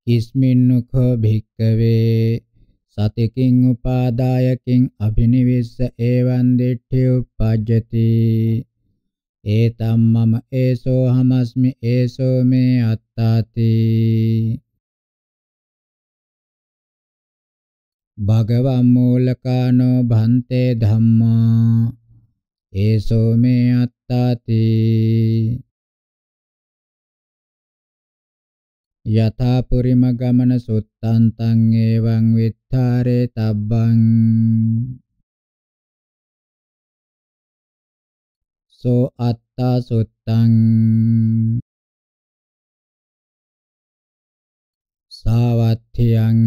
කිස්මින්නුඛෝ භික්කවේ සතිකින් උපාදායකින් අභිනිවෙස්ස ඒවං දිට්ඨි උප්පජ්ජති ඒතම් මම ඒසෝ හමස්මි ඒසෝ මේ අත්තාති භගවං මූලකානෝ භන්තේ ධම්මා ඒසෝ මේ අත්තාති යථා පරිමගමන සුත්තන්තං එවං විත්තරේ තබ්බං සෝ අත්තා සුත්තං සාවත්තියං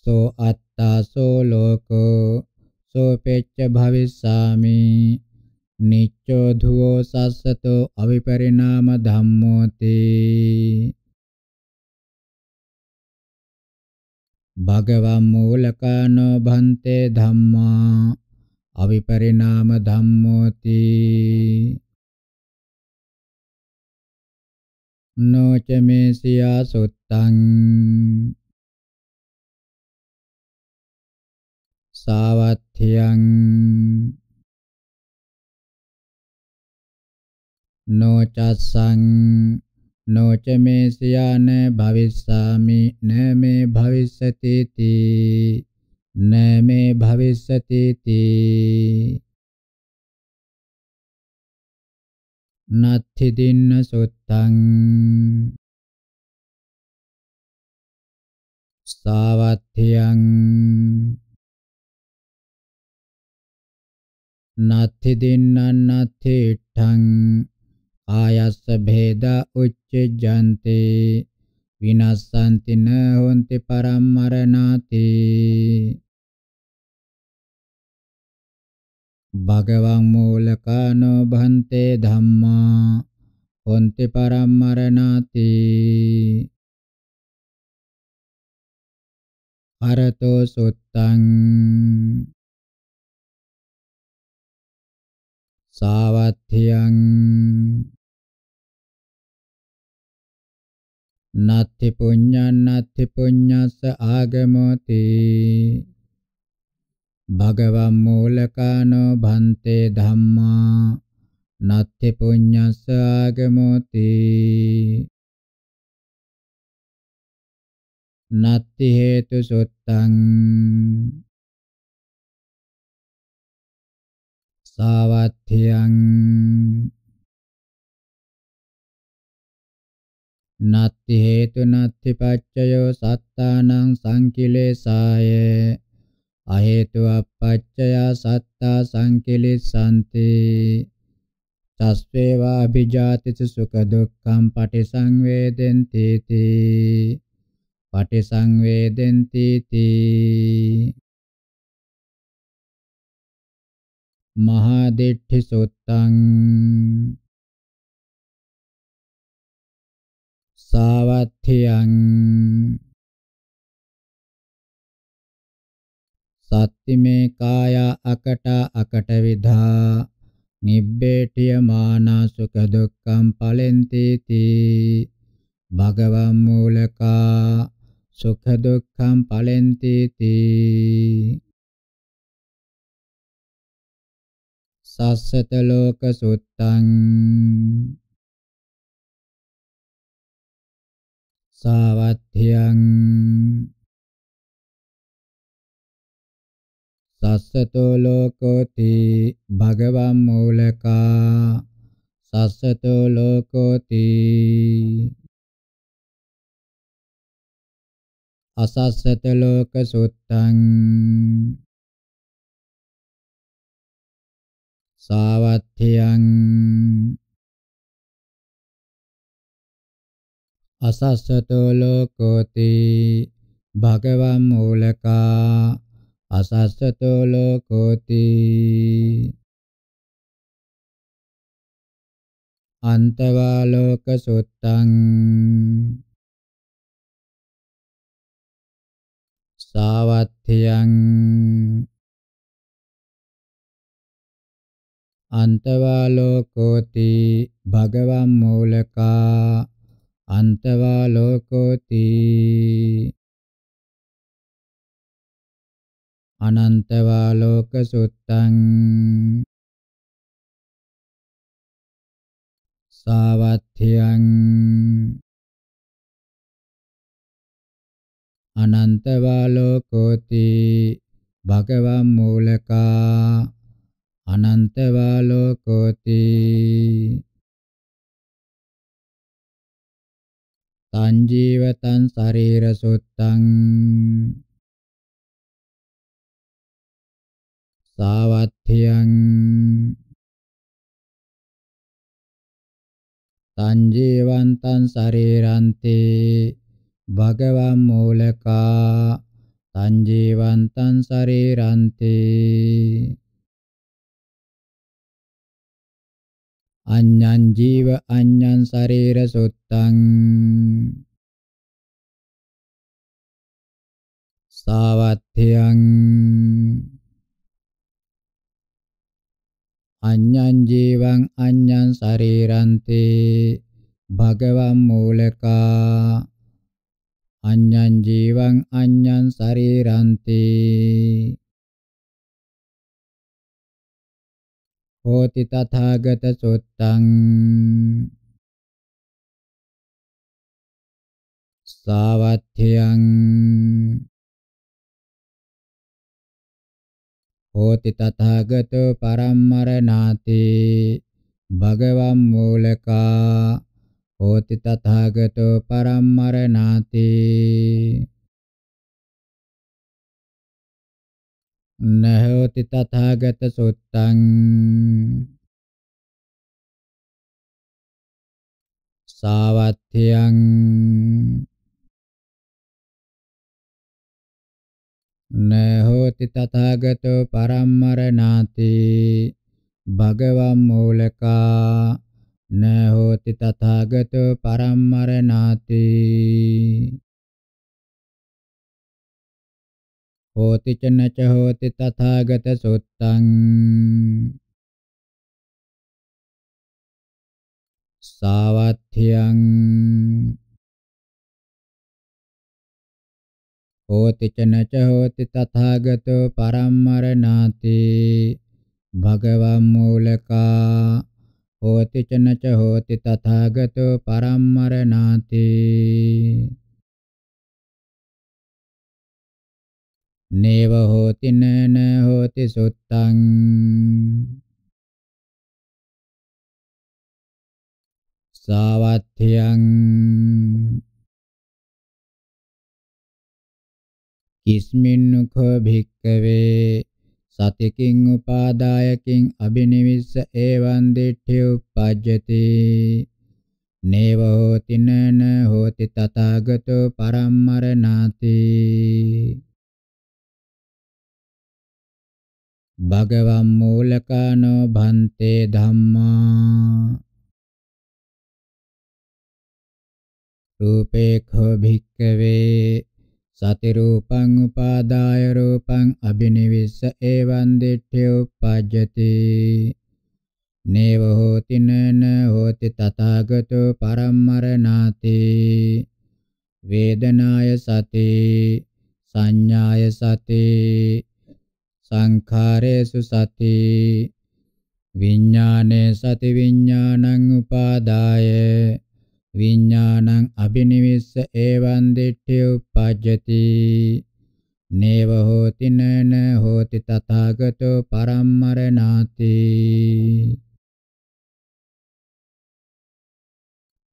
සෝ අත්තා සෝ ලෝකෝ සෝ පෙච්ච භවිස්සාමි නිච්චෝ ධුවෝ සස්සතෝ අවිපරිණාම ධම්මෝති භගවම් මූලකානෝ භන්තේ ධම්මා අවිපරිණාම ධම්මෝති නොච මේ සියා සුත්තං සාවත්ථියං නොචස්සං නොච මේ සියාන භවිස්සාමි න මේ භවිස්සති තී න මේ භවිස්සති තී නත්ථි දින්න සුත්තං සාවත්ථියං නත්ථි දින්නන් නත්ථි ඨං ආයස්ස භේද උච්චජ්ජන්ති විනස්සන්ති න හොන්ති පරම්මරණාති භගවං මූලකානෝ භන්තේ ධම්මා හොන්ති පරම්මරණාති අරතෝ සුත්තං සාවත්තියං නත්ති පුඤ්ඤං නත්ති පුඤ්ඤස්ස ආගමෝති භගවම් මූලකානෝ භන්තේ ධම්මා නත්ති පුඤ්ඤස්ස ආගමෝති නත්ති හේතු සුත්තං සාවත්ථියං නත්ති හේතු නත්ති පච්චයෝ සත්තානං සංකිලේසාය අහේතු අපච්චය සත්තා සංකිලිසanti තස්වේවා අභිජාතිස සුඛ දුක්ඛම් පටිසංවේදෙන්ති තී පටිසංවේදෙන්ති තී මහා දිට්ඨි සුත්තං සාවත්ථියං සත්තිමේ කාය අකට අකට විධා නිබ්බේටිය මානා සුඛ දුක්ඛම් පලෙන්ති තී භගවම් මූලකා සුඛ දුක්ඛම් පලෙන්ති තී සස්සත ලෝක සුත්තං සාවත්ත්‍යං සස්සතෝ ලෝකෝති භගවම් මූලකා සස්සතෝ ලෝකෝති අසස්සත ලෝක සුත්තං සාවත්ත්‍යං අසස්සතෝ ලෝකෝති භගවං මූලකා අසස්සතෝ ලෝකෝති අන්තවා ලෝක සුත්තං සාවත්ථියං අන්තවා ලෝකෝති භගවං මූලකා අන්තවා ලෝකෝති අනන්තවා ලෝක සුත්තං සාවත්ථියං අනන්තවා ලෝකෝති භගවම් මූලකා අනන්තවා ලෝකෝති තං ජීවතං ශරීර සුත්තං සාවත්ථියං තං ජීවන්තං ශරීරන්ති භගවං මූලකා තං ජීවන්තං ශරීරන්ති අඤ්ඤං ජීව අඤ්ඤං ශරීර සුත්තං සාවත්ථයං අඤ්ඤං ජීවං අඤ්ඤං ශරීරන්තේ භගවං මූලකා අඤ්ඤං ජීවං අඤ්ඤං ශරීරන්තේ හෝති තථාගත සුත්තං සාවත්ථියං හෝති තථාගතෝ පරම්මරණාති භගවම් මූලකා හෝති තථාගතෝ පරම්මරණාති නහෝති තථාගත සුත්තං සාවත්ථියං නහෝති තථාගතෝ පරම්මරණාති භගවම් මූලකා නහෝති තථාගතෝ පරම්මරණාති होति च न च होति तथागत सुत्तं सावध्यं होति च न च होति तथागतो परं मरणाति भगवन् मूलका होति च न च होति तथागतो परं मरणाति නේව හෝති නන හෝති සුත්තං සාවත්ථ්‍යං කිස්මින්නුඛෝ භික්කවේ සතිකින් උපාදායකින් අබිනිවිස්ස ඒවං දිට්ඨි උපජ්ජති නේව හෝති නන හෝති තථාගතෝ පරම්මරණාති භගවම් මූලකානෝ භන්තේ ධම්මා රූපේඛෝ භික්ඛවේ සති රූපං උපාදාය රූපං අබිනිවිස්ස එවං දිට්ඨි උපජ්ජති නේව හෝති නන හෝති තථාගතෝ පරම්මරණාති වේදනාය සති සංඥාය සති සංඛාරේසු සති විඥානේ සති විඥානං උපාදාය විඥානං අබිනිවිස්ස ඒවං දිට්ඨි උපජ්ජති නේව හෝති නන හෝති තථාගතෝ පරම්මරණාති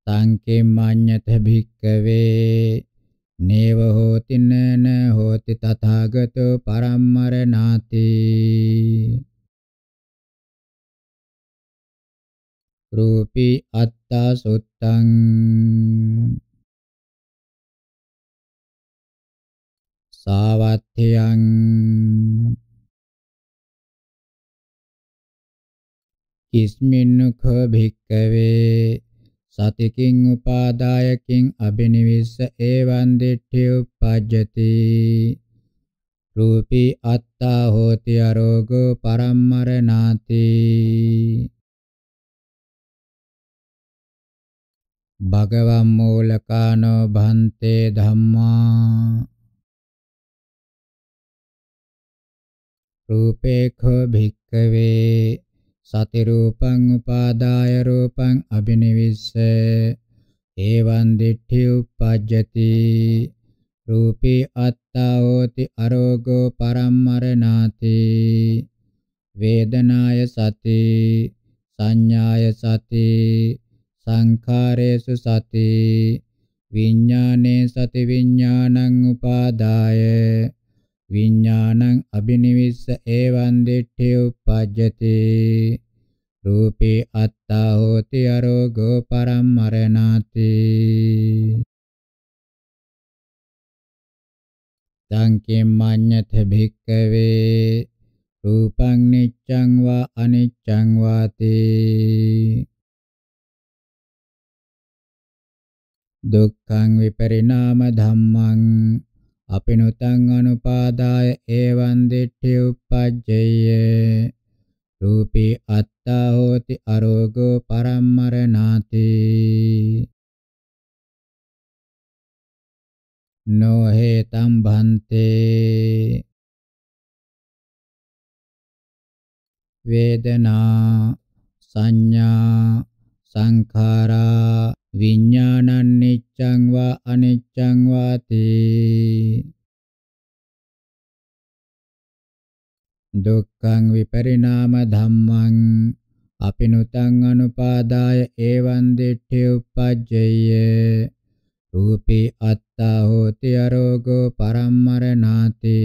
සංකේමඤ්ඤත භික්කවේ නේව හෝති නන හෝති තථාගතෝ පරම්මරණාති රූපී අත්තා සුත්තං සාවත්ථයං කිස්මින්නුඛ භික්කවේ සතිකින් උපාදායකින් අබිනිවිස්ස ඒවං දිට්ඨි උපජ්ජති රූපී අත්තා හෝති අරෝගෝ පරම්මරණාති භගවම් මූලකානෝ භන්තේ ධම්මා රූපේඛ භික්ඛවේ සති රූපං උපාදාය රූපං අබිනිවිස්ස එවං දිට්ඨි උපජ්ජති රූපී අත්තා හෝති අරෝගෝ පරම්මරණාති වේදනාය සති සංඥාය සති සංඛාරේසු සති විඥානේ සති විඥානං උපාදාය විඥානං අබිනිවිස්ස ඒවං දිට්ඨි උපජ්ජති රූපේ අත්තා හෝති අරෝගෝ පරම්මරණාති තං කිම්මඤ්ඤත භික්කවේ රූපං නිච්ඡං වා අනිච්ඡං වාති දුක්ඛං විපරිණාම ධම්මං අපිනුතං අනුපාදාය ඒවං දිට්ඨි උප්පජ්ජේය රූපී අත්තා හෝති අරෝගෝ පරම්මරණාති නොහෙතම් භන්තේ වේදනා සංඥා සංඛාරා විඥානං නිච්ඡං වා අනිච්ඡං වාති දුක්ඛං විපරිණාම ධම්මං අපිනුතං අනුපාදාය එවං දිට්ඨි උපජ්ජේය රූපේ අත්තා හෝති අරෝගෝ පරම්මරණාති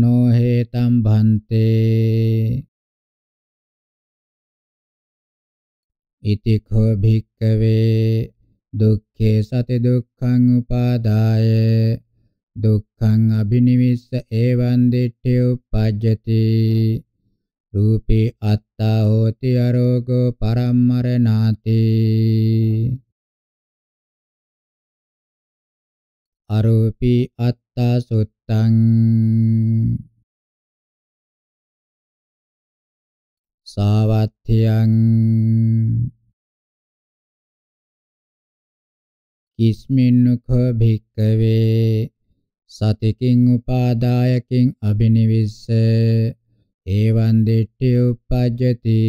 නොහේතම් භන්තේ ඉති කෝ භික්කවේ දුක්ඛේ සති දුක්ඛං උපාදාය දුක්ඛං අබිනිවිස්ස ඒවං දිට්ඨි උපජ්ජති රූපේ අත්තා හෝති අරෝගෝ පරම්මරණාති අරූපී අත්තා සුත්තං සාවත්තියං කිස්මින්නුඛ භික්කවේ සතිකින් උපාදායකින් අබිනිවිස්ස ඒවං දිට්ඨි උපජ්ජති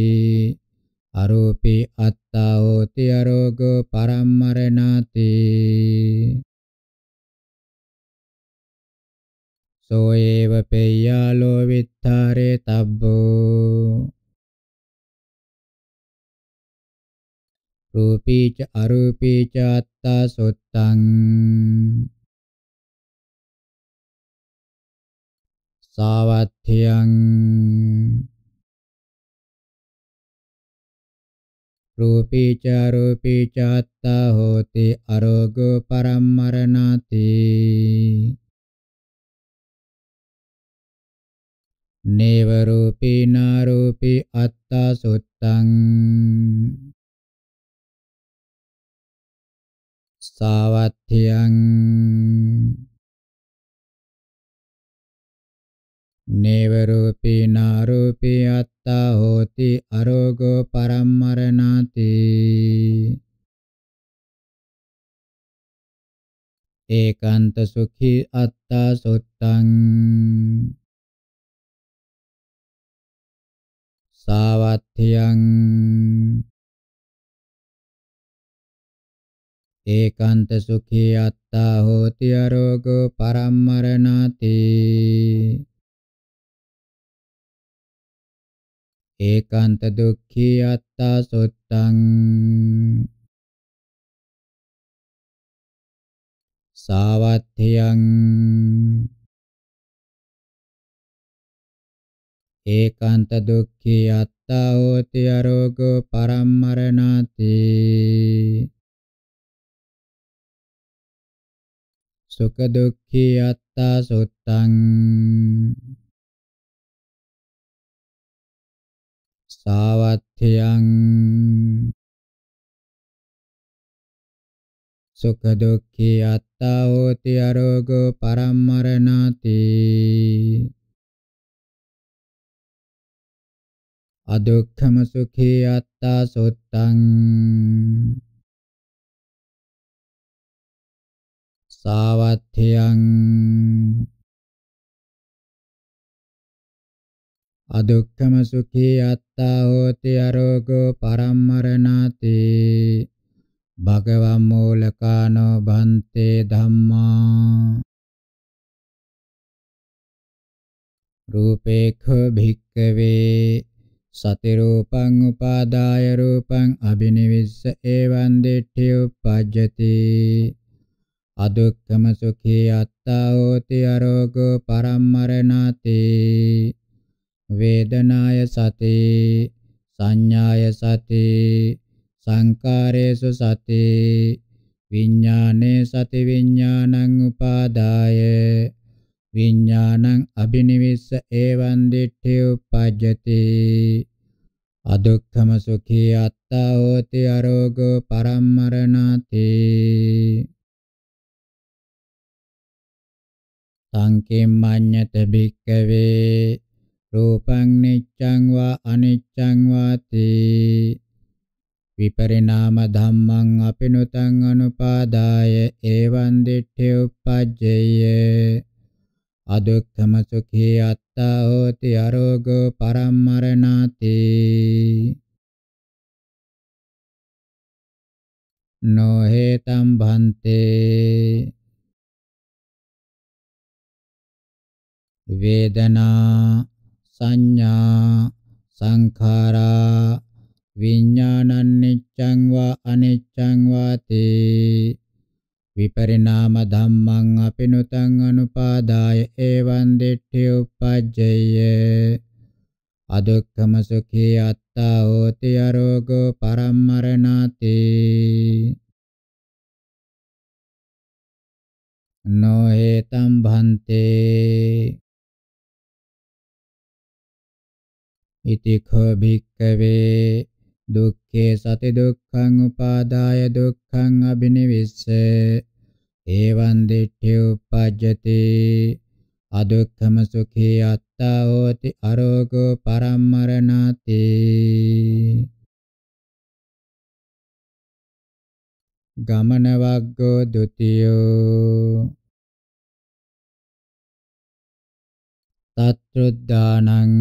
අරෝපේ අත්තා හෝති අරෝගෝ පරම්මරණාති සෝ ඒව පෙය්‍යාලෝ විත්තරේ තබ්බෝ රූපීච අරූපීච අත්තා සොත්තං සාවත්ථියං රූපීච අරූපීච අත්තා හෝති අරෝගෝ පරම්මරණාති නේව රූපී නාරූපී අත්තා සොත්තං සාවත්තියං නේව රූපී නාරූපී අත්තා හෝති අරෝගෝ පරම්මරණාති ඒකාන්ත සුඛී අත්තා සුත්තං සාවත්තියං ඒකාන්ත සුඛී අත්තා හෝති අරෝගෝ පරම්මරණාති ඒකාන්ත දුක්ඛී අත්තා සොත්තං සාවත්ථයං ඒකාන්ත දුක්ඛී අත්තා හෝති අරෝගෝ පරම්මරණාති සුඛ දුක්ඛී අත්තා සුත්තං සාවත්ථයං සුඛ දුක්ඛී අත්තා හෝති අරෝගෝ පරම්මරණාති අදුක්ඛම සුඛී අත්තා සුත්තං සාවත්ථයං අදුක්ඛම සුඛී අත්තා හෝති අරෝගෝ පරම්මරණාති භගවම් මූලකානෝ බන්තේ ධම්මා රූපේඛ භික්ඛවේ සති රූපං උපාදාය රූපං අබිනිවිස්ස එවං දිට්ඨි උපජ්ජති අදුක්කම සුඛී අත්තා හෝති අරෝගෝ පරම්මරණාති වේදනාය සති සංඥාය සති සංකාරේසු සති විඥානේ සති විඥානං උපාදාය විඥානං අබිනිවිස්ස ඒවං දිට්ඨි උපජ්ජති අදුක්ඛම සුඛී අත්තා හෝති අරෝගෝ පරම්මරණාති සංකෙම්මඤ්ඤත භික්කවේ රූපං නිච්ඡං වා අනිච්ඡං වාති විපරිණාම ධම්මං අපිනුතං අනුපාදාය එවං දිට්ඨි උප්පජ්ජේය අදුක්ඛම සුඛී අත්තා හෝති අරෝගෝ පරම්මරණාති නොහෙතම් භන්තේ වේදනා සංඥා සංඛාරා විඥානං නිච්ඡං වා අනිච්ඡං වාතේ විපරිණාම ධම්මං අපිනුතං අනුපාදාය එවං දිට්ඨි උපජ්ජය අදුක්ඛම සුඛී අත්තා හෝති අරෝගෝ පරම්මරණාති නොහෙතම් භන්තේ ඉති කෝ භික්කවේ දුක්ඛේ සති දුක්ඛං උපාදාය දුක්ඛං අබිනිවිස්ස ඒවං දිට්ඨි උපජ්ජති අදුක්ඛම සුඛී අත්තා හෝති අරෝගෝ පරම්මරණාති ගමන වග්ගෝ ဒ ුතියෝ තත්ත්‍රුද්දානං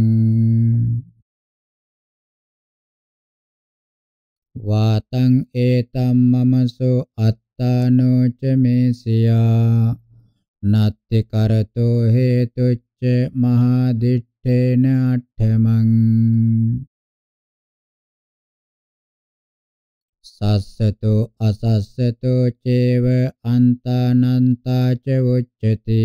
වාතං ඒතම් මමසෝ අත්තානෝ ච මේසියා නත්ති කරතෝ හේතුච්ච මහා දිත්තේන අට්ඨමං සස්සතෝ අසස්සතෝ චේව අන්තානන්තා ච උච්චති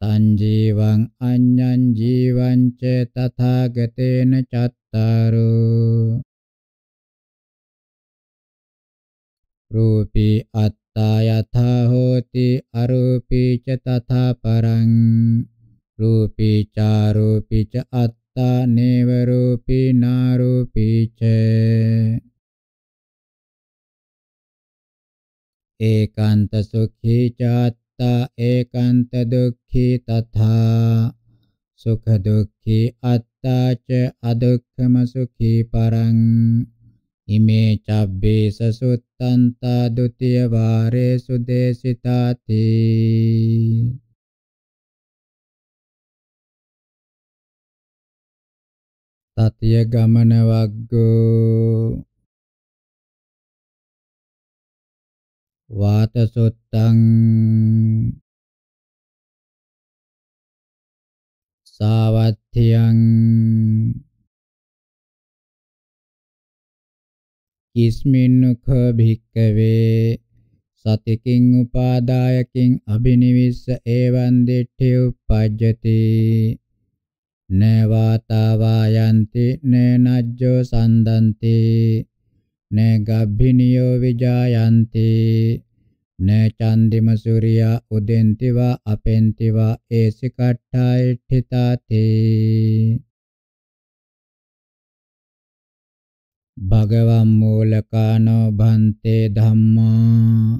තං ජීවං අඤ්ඤං ජීවං ච තථාගතේන චත්තාරෝ රූපී අත්තා යථා හෝති අරූපී ච තථා පරං රූපී චාරූපී ච අත්තා නේව රූපී නාරූපී ච ඒකාන්ත සුඛී චාත්තා ඒකාන්ත දුක්ඛී තථා සුඛ දුක්ඛී අත්තා ච අදුක්ඛම සුඛී පරං ඉමේ චබ්බේස සුත්තන්තා ဒ ුතිය වාරේ සුදේශිතාති තතිය ගමන වග්ගෝ වාත සුත්තං සාවත්තියං කිස්මින්නුඛ භික්කවේ සතිකින් උපාදායකින් අබිනිවිස්ස ඒවං දිට්ඨි උපජ්ජති නවාතාවායන්ති නනජ්ජෝ සන්දන්ති නගබ්බිනියෝ විජායන්ති නචන්දිම සූර්යා උදෙන්තිවා අපෙන්තිවා ඒසිකට්ඨායිඨිතාතේ භගවම් මූලකානෝ භන්තේ ධම්මා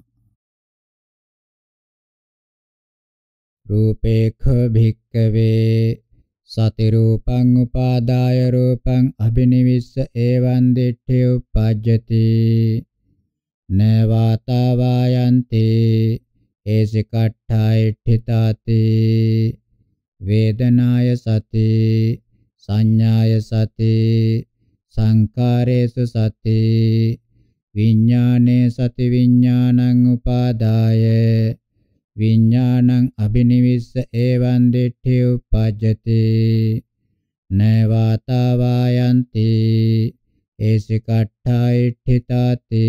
රූපේඛ භික්කවේ සති රූපං උපාදාය රූපං අබිනිවිස්ස ඒවං දිට්ඨි උපජ්ජති නවාතා වායන්ති ඒසිකට්ඨාය ඨිතාති වේදනාය සති සංඥාය සති සංකාරේසු සති විඥානේ සති විඥානං උපාදාය විඥානං අබිනිවිස්ස එවං දිට්ඨි උපජ්ජති නවාතාවායන්ති ඒසිකට්ඨායිට්ඨිතාති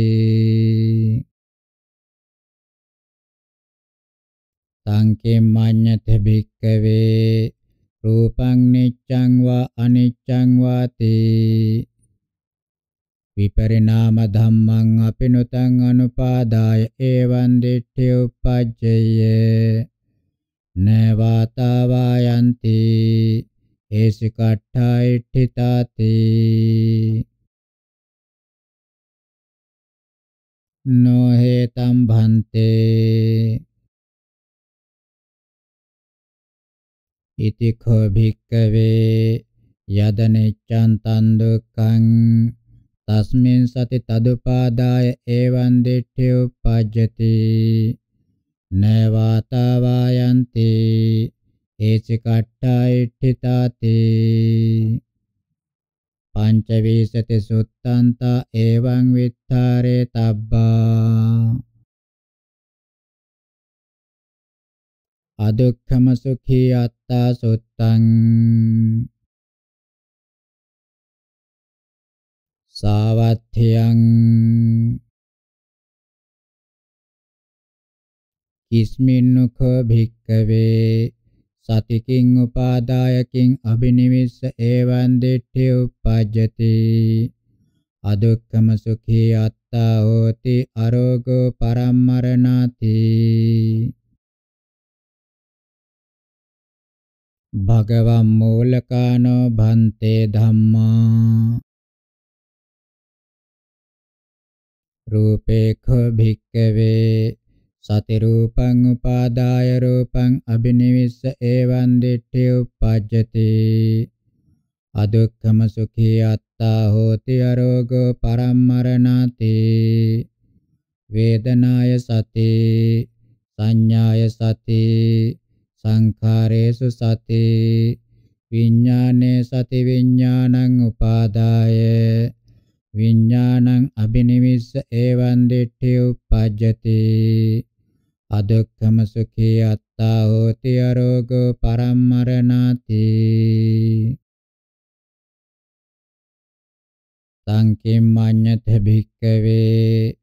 සංකේම් මඤ්ඤත භික්කවේ රූපං නිච්ඡං වා අනිච්ඡං වාති විපරිණාම ධම්මං අපිනුතං අනුපාදාය එවං දිට්ඨි උපජ්ජේය නවාතාවායන්ති ඒසිකට්ඨායිට්ඨිතාති නොහෙතම් භන්තේ ඉතිඛෝ භික්කවේ යදනෙච්ඡන් තන් දුක්ඛං තස්මින් සති තදුපාදාය ඒවං දිට්ඨි උප්පජ්ජති නවාතවායන්ති ඒසි කට්ඨායිට්ඨිතාති පංචවිසති සුත්තන්ත ඒවං විත්තරේ තබ්බා අදුක්ඛම සුඛී අත්තා සුත්තං සාවත්ථයං කිස්මින්නුඛ භික්කවේ සතිකින් උපාදායකින් අබිනිවිස්ස ඒවං දිට්ඨි උපජ්ජති අදුක්කම සුඛී අත්තා හෝති අරෝගෝ පරම්මරණාති භගවම් මූලකානෝ භන්තේ ධම්මා රූපේඛෝ භික්ඛවේ සති රූපං උපාදාය රූපං අබිනිවිස්ස ඒවං දිට්ඨි උපජ්ජති අදුක්ඛම සුඛී අත්තා හෝති අරෝගෝ පරම්මරණාති වේදනාය සති සංඥාය සති සංඛාරේසු සති විඥානේ සති විඥානං උපාදාය විඥානං අබිනිවිස්ස ඒවං දිට්ඨි උපජ්ජති අදුක්ඛම සුඛී අත්තා හෝති අරෝගෝ පරම්මරණාති සංකේම් මඤ්ඤත භික්කවේ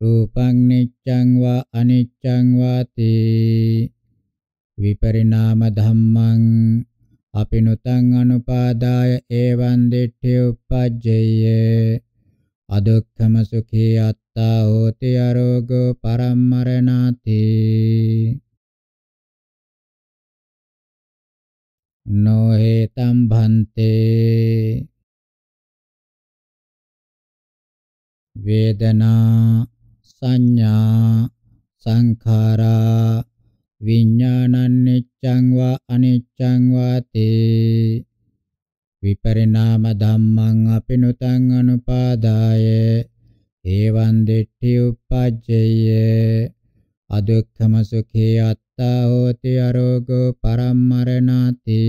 රූපං නිච්ඡං වා අනිච්ඡං වාති විපරිණාම ධම්මං අපිනුතං අනුපාදාය ඒවං දිට්ඨි උපජ්ජේය අදුක්ඛම සුඛී අත්තා හෝති අරෝගෝ පරම්මරණාති නොහෙතම් භන්තේ වේදනා සංඥා සංඛාරා විඥානං නිච්ඡං වා අනිච්ඡං වාතේ විපරිණාම ධම්මං අපිනුතං අනුපාදාය ඒවං දිට්ඨි උප්පජ්ජේය අදුක්ඛම සුඛේ අත්තා හෝති අරෝගෝ පරම්මරණාති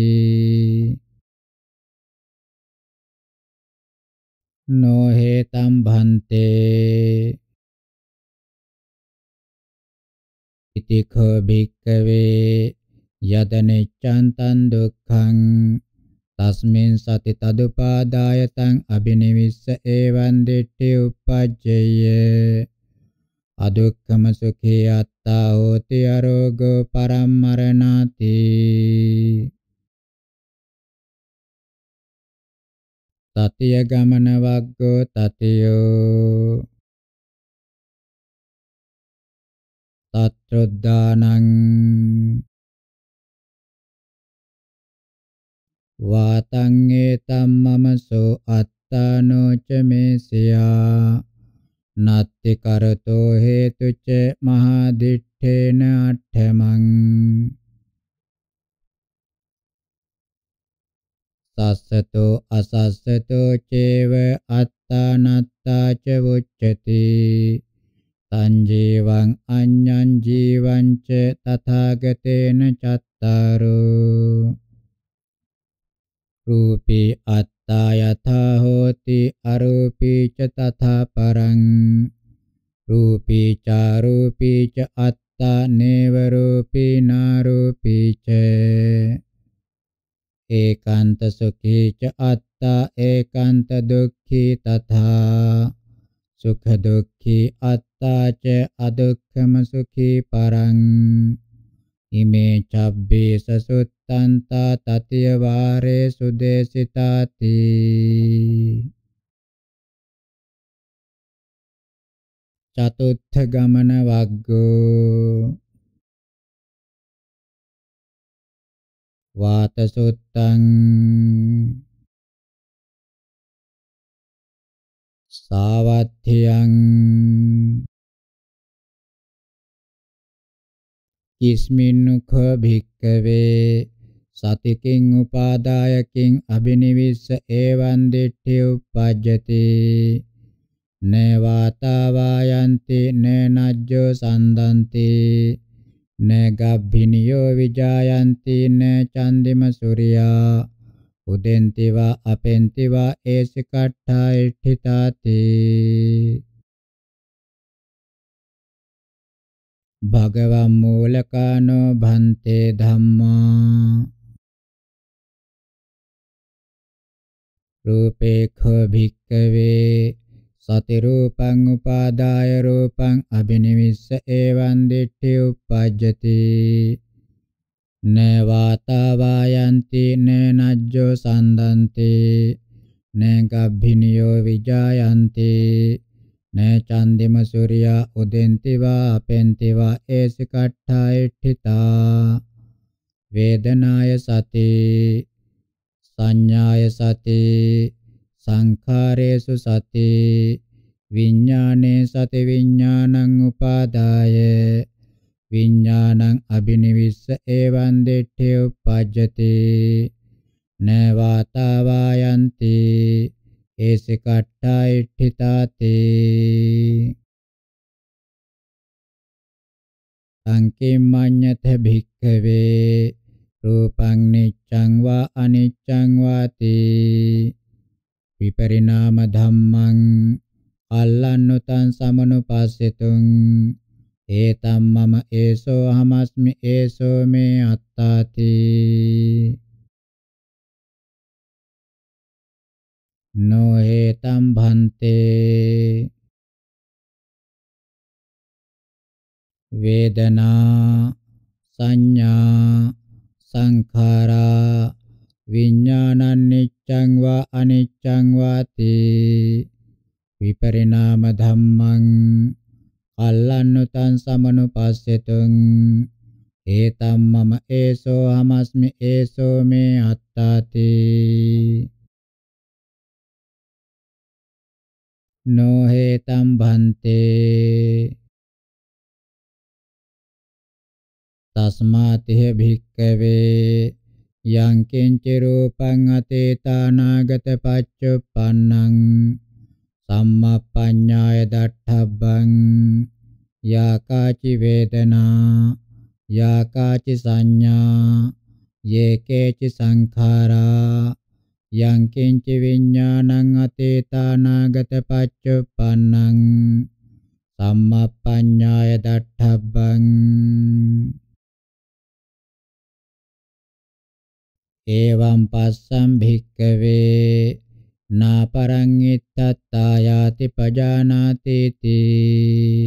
නොහෙතම් භන්තේ ඉතිඛෝ භික්ඛවේ යදනෙච්ඡන්තං දුක්ඛං තස්මින් සති තදුපාදායතං අබිනිවිස්ස ඒවං දිට්ඨි උපජ්ජේය අදුක්ඛම සුඛී අත්තා හෝති අරෝගෝ පරම්මරණාති තතිය ගමන වග්ගෝ තතියෝ තත්‍රොද්දානං වාතං ඒතම් මමසෝ අත්තානෝ ච මේසියා නත්ති කරතෝ හේතු ච මහා දිත්තේන අට්ඨමං සස්සතෝ අසස්සතෝ චේව අත්තානත්තා ච වොච්චති තං ජීවං අඤ්ඤං ජීවං ච තථාගතේන චත්තාරෝ රූපේ අත්තා යථා හෝති අරූපී ච තථා පරං රූපී චාරූපී ච අත්තා නේව රූපී නාරූපී ච ඒකාන්ත සුඛී ච අත්තා ඒකාන්ත දුක්ඛී තථා සුඛ දුක්ඛී අත්තා ච අදුක්ඛම සුඛී පරං ඉමේ චබ්බේ සසුත් තන්තා තතිය වාරේ සුදේශිතාති චතුත්ථ ගමන වග්ගෝ වාතසුත්තං සාවත්ථියං කිස්මින්නුඛ භික්කවේ සතිකින් උපාදායකින් අබිනිවිස්ස ඒවං දිට්ඨි උප්පජ්ජති නේවාතාවායන්ති නේනජ්ජෝ සන්දන්ති නගබ්බිනියෝ විජායන්ති නචන්දිම සූර්යා උදෙන්තිවා අපෙන්තිවා ඒසිකට්ඨා ඉට්ඨිතාති භගවම් මූලකානෝ භන්තේ ධම්මා රූපේඛෝ භික්ඛවේ සති රූපං උපාදාය රූපං අබිනිවිස්ස එවං දිට්ඨි උප්පජ්ජති න වාතාවායන්ති න නජ්ජෝ සන්දන්ති න ගබ්බිනියෝ විජායන්ති න චන්දිම සූර්යා උදෙන්ති වා අපෙන්ති වා ඒස කට්ඨායිට්ඨිතා වේදනාය සතේ සංඥාය සති සංඛාරේසු සති විඥානේ සති විඥානං උපාදාය විඥානං අබිනිවිස්ස එවං දෙට්ඨේ උපජ්ජති නවාතාවායන්ති ඒසි කට්ඨායිට්ඨිතාතේ සංකේමඤ්ඤත භික්ඛවේ රූපං නිච්ඡං වා අනිච්ඡං වාති විපරිණාම ධම්මං අල්ලන්නුතං සමනුපස්සෙතුං ඒතම් මම ඒසෝ අහමස්මි ඒසෝ මේ අත්තාති නොහේතම් භන්තේ වේදනා සංඥා සංඛාරා විඥානං නිච්ඡං වා අනිච්ඡං වාති විපරිණාම ධම්මං අල්ලන්නුතං සමනුපස්සෙතුං ඒතම් මම ඒසෝ හමස්මි ඒසෝ මේ අත්තාති නොහේතම් භන්තේ තස්මාතිහ භික්කවේ යං කිංච රූපං අතීතානාගත පච්චුප්පන්නං සම්මප්පඤ්ඤාය දට්ඨබ්බං යාකාචි වේදනා යාකාචි සංඥා යේකේචි සංඛාරා යං කිංච විඥානං අතීතානාගත පච්චුප්පන්නං සම්මප්පඤ්ඤාය දට්ඨබ්බං එවං පස්සම් භික්කවේ නාපරං ඉත්තත්තායාති පජානාති තී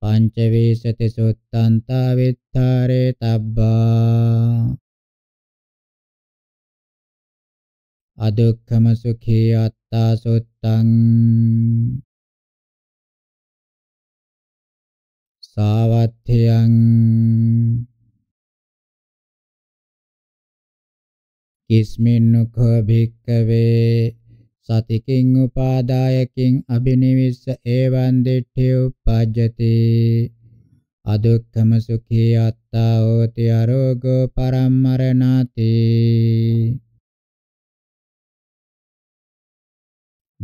පංචවේසති සුත්තන්තා විත්තරේ තබ්බා අදුක්ඛම සුඛී අත්තා සුත්තං සාවත්ථයං කිස්මින්නුක භික්කවේ සතිකින් උපාදායකින් අබිනිවිස්ස ඒවං දිට්ඨි උපජ්ජති අදුක්ඛම සුඛී අත්තා හෝති අරෝගෝ පරම්මරණාති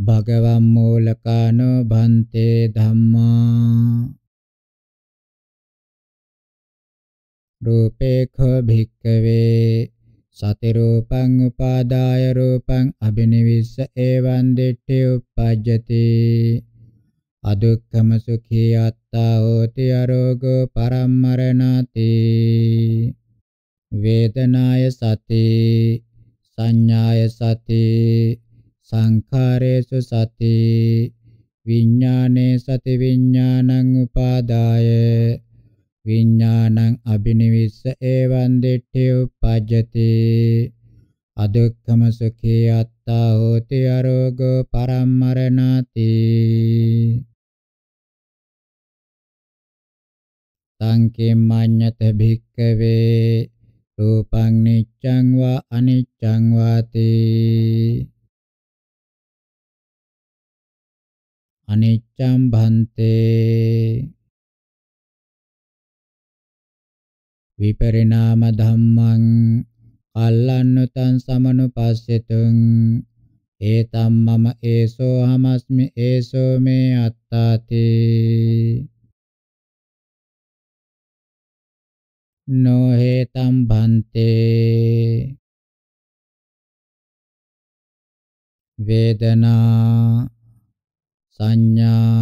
භගවම් මූලකානෝ භන්තේ ධම්මා රූපේඛ භික්කවේ සති රූපං උපාදාය රූපං අබිනිවිස්ස එවං දිට්ඨි උප්පජ්ජති අදුක්ඛම සුඛී අත්තා හෝති අරෝගෝ පරම්මරණති වේදනාය සති සංඥාය සති සංඛාරේසු සති විඥානේ සති විඥානං උපාදාය විඥානං අබිනිවිස්ස එවං දිට්ඨි උපජ්ජති අදුක්ඛම සුඛේ අත්තා හෝති අරෝගෝ පරම්මරණාති සංකේ මඤ්ඤත භික්කවේ රූපං නිච්ඡං වා අනිච්ඡං වාති අනිච්ඡං භන්තේ විපරිණාම ධම්මං අල්ලන්නුතං සමනුපස්සෙතුං ඒතම් මම ඒසෝ හමස්මි ඒසෝ මේ අත්තාති නොහෙතම් බන්තේ වේදනා සංඥා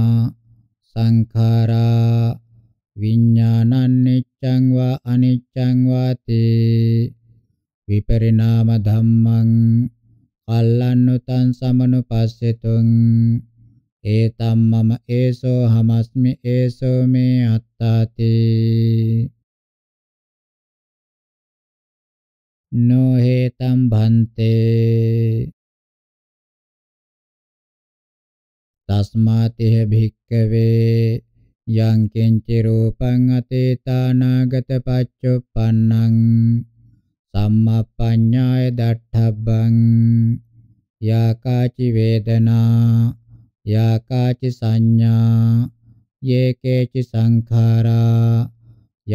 සංඛාරා විඥානං නිච්ඡං වා අනිච්ඡං වාති විපරිණාම ධම්මං කල්ලන්නුතං සමනුපස්සෙතුං ඒතම් මම ඒසෝ හමස්මි ඒසෝ මේ අත්තාති නොහෙතම් භන්තේ තස්මාතිහ භික්කවේ යං කිංචි රූපං අතීතානාගත පච්චුප්පන්නං සම්මප්පඤ්ඤාය දට්ඨබ්බං යාකාචි වේදනා යාකාචි සංඥා යේකේචි සංඛාරා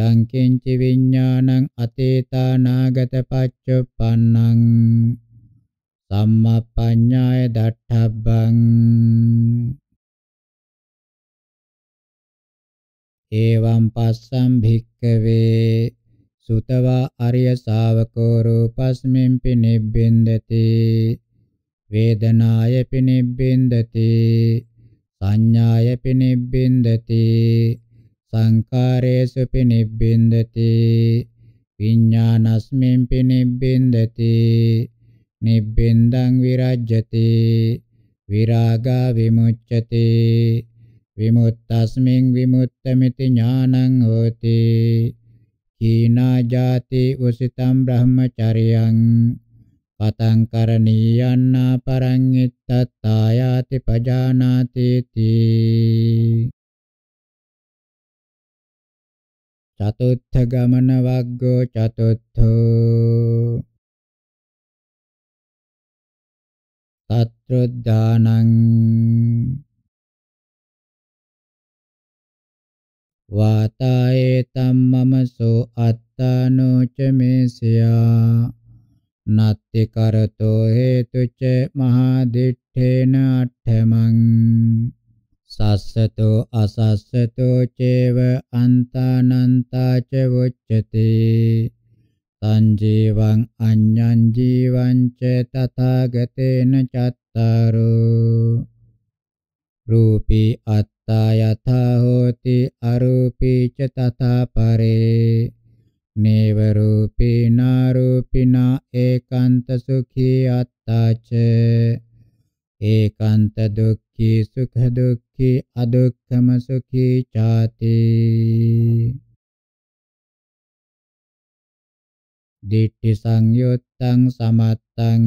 යං කිංචි විඥානං අතීතානාගත පච්චුප්පන්නං සම්මප්පඤ්ඤාය දට්ඨබ්බං එවං පස්සම් භික්කවේ සුතවා අරිය ශාවකෝ රූපස්මින් පිනිබ්බින්දති වේදනාය පිනිබ්බින්දති සංඥාය පිනිබ්බින්දති සංකාරේසු පිනිබ්බින්දති විඤ්ඤාණස්මින් පිනිබ්බින්දති නිබ්බින්දං විරජ්‍යති විරාගා විමුච්ඡති විමුක්තස්මින් විමුක්තമിതി ඥානං හෝති කීනා ජාති උසිතම් බ්‍රහ්මචරියං පතං කරණීයන්නා පරං ittattායාති පජානාති තී චතුත්ථ ගමන වග්ගෝ චතුත්ථෝ සත්‍රුද්ධානං වාතායේ තම්මමසෝ අත්තානෝ ච මේසියා නත්ති කරතෝ හේතුච මහා දිඨේන අට්ඨමං සස්සතෝ අසස්සතෝ චේව අන්තානන්තා ච වොච්චති තං ජීවං අඤ්ඤං ජීවං ච තථාගතේන චත්තාරෝ රූපී අත් යත්තා යථා හෝති අරූපීච තථා පරේ නේව රූපීනා රූපිනා ඒකාන්ත සුඛී අත්තාච ඒකාන්ත දුක්ඛී සුඛ දුක්ඛී අදුක්ඛම සුඛී ചാති දිට්ඨි සංයුත්තං සමත්තං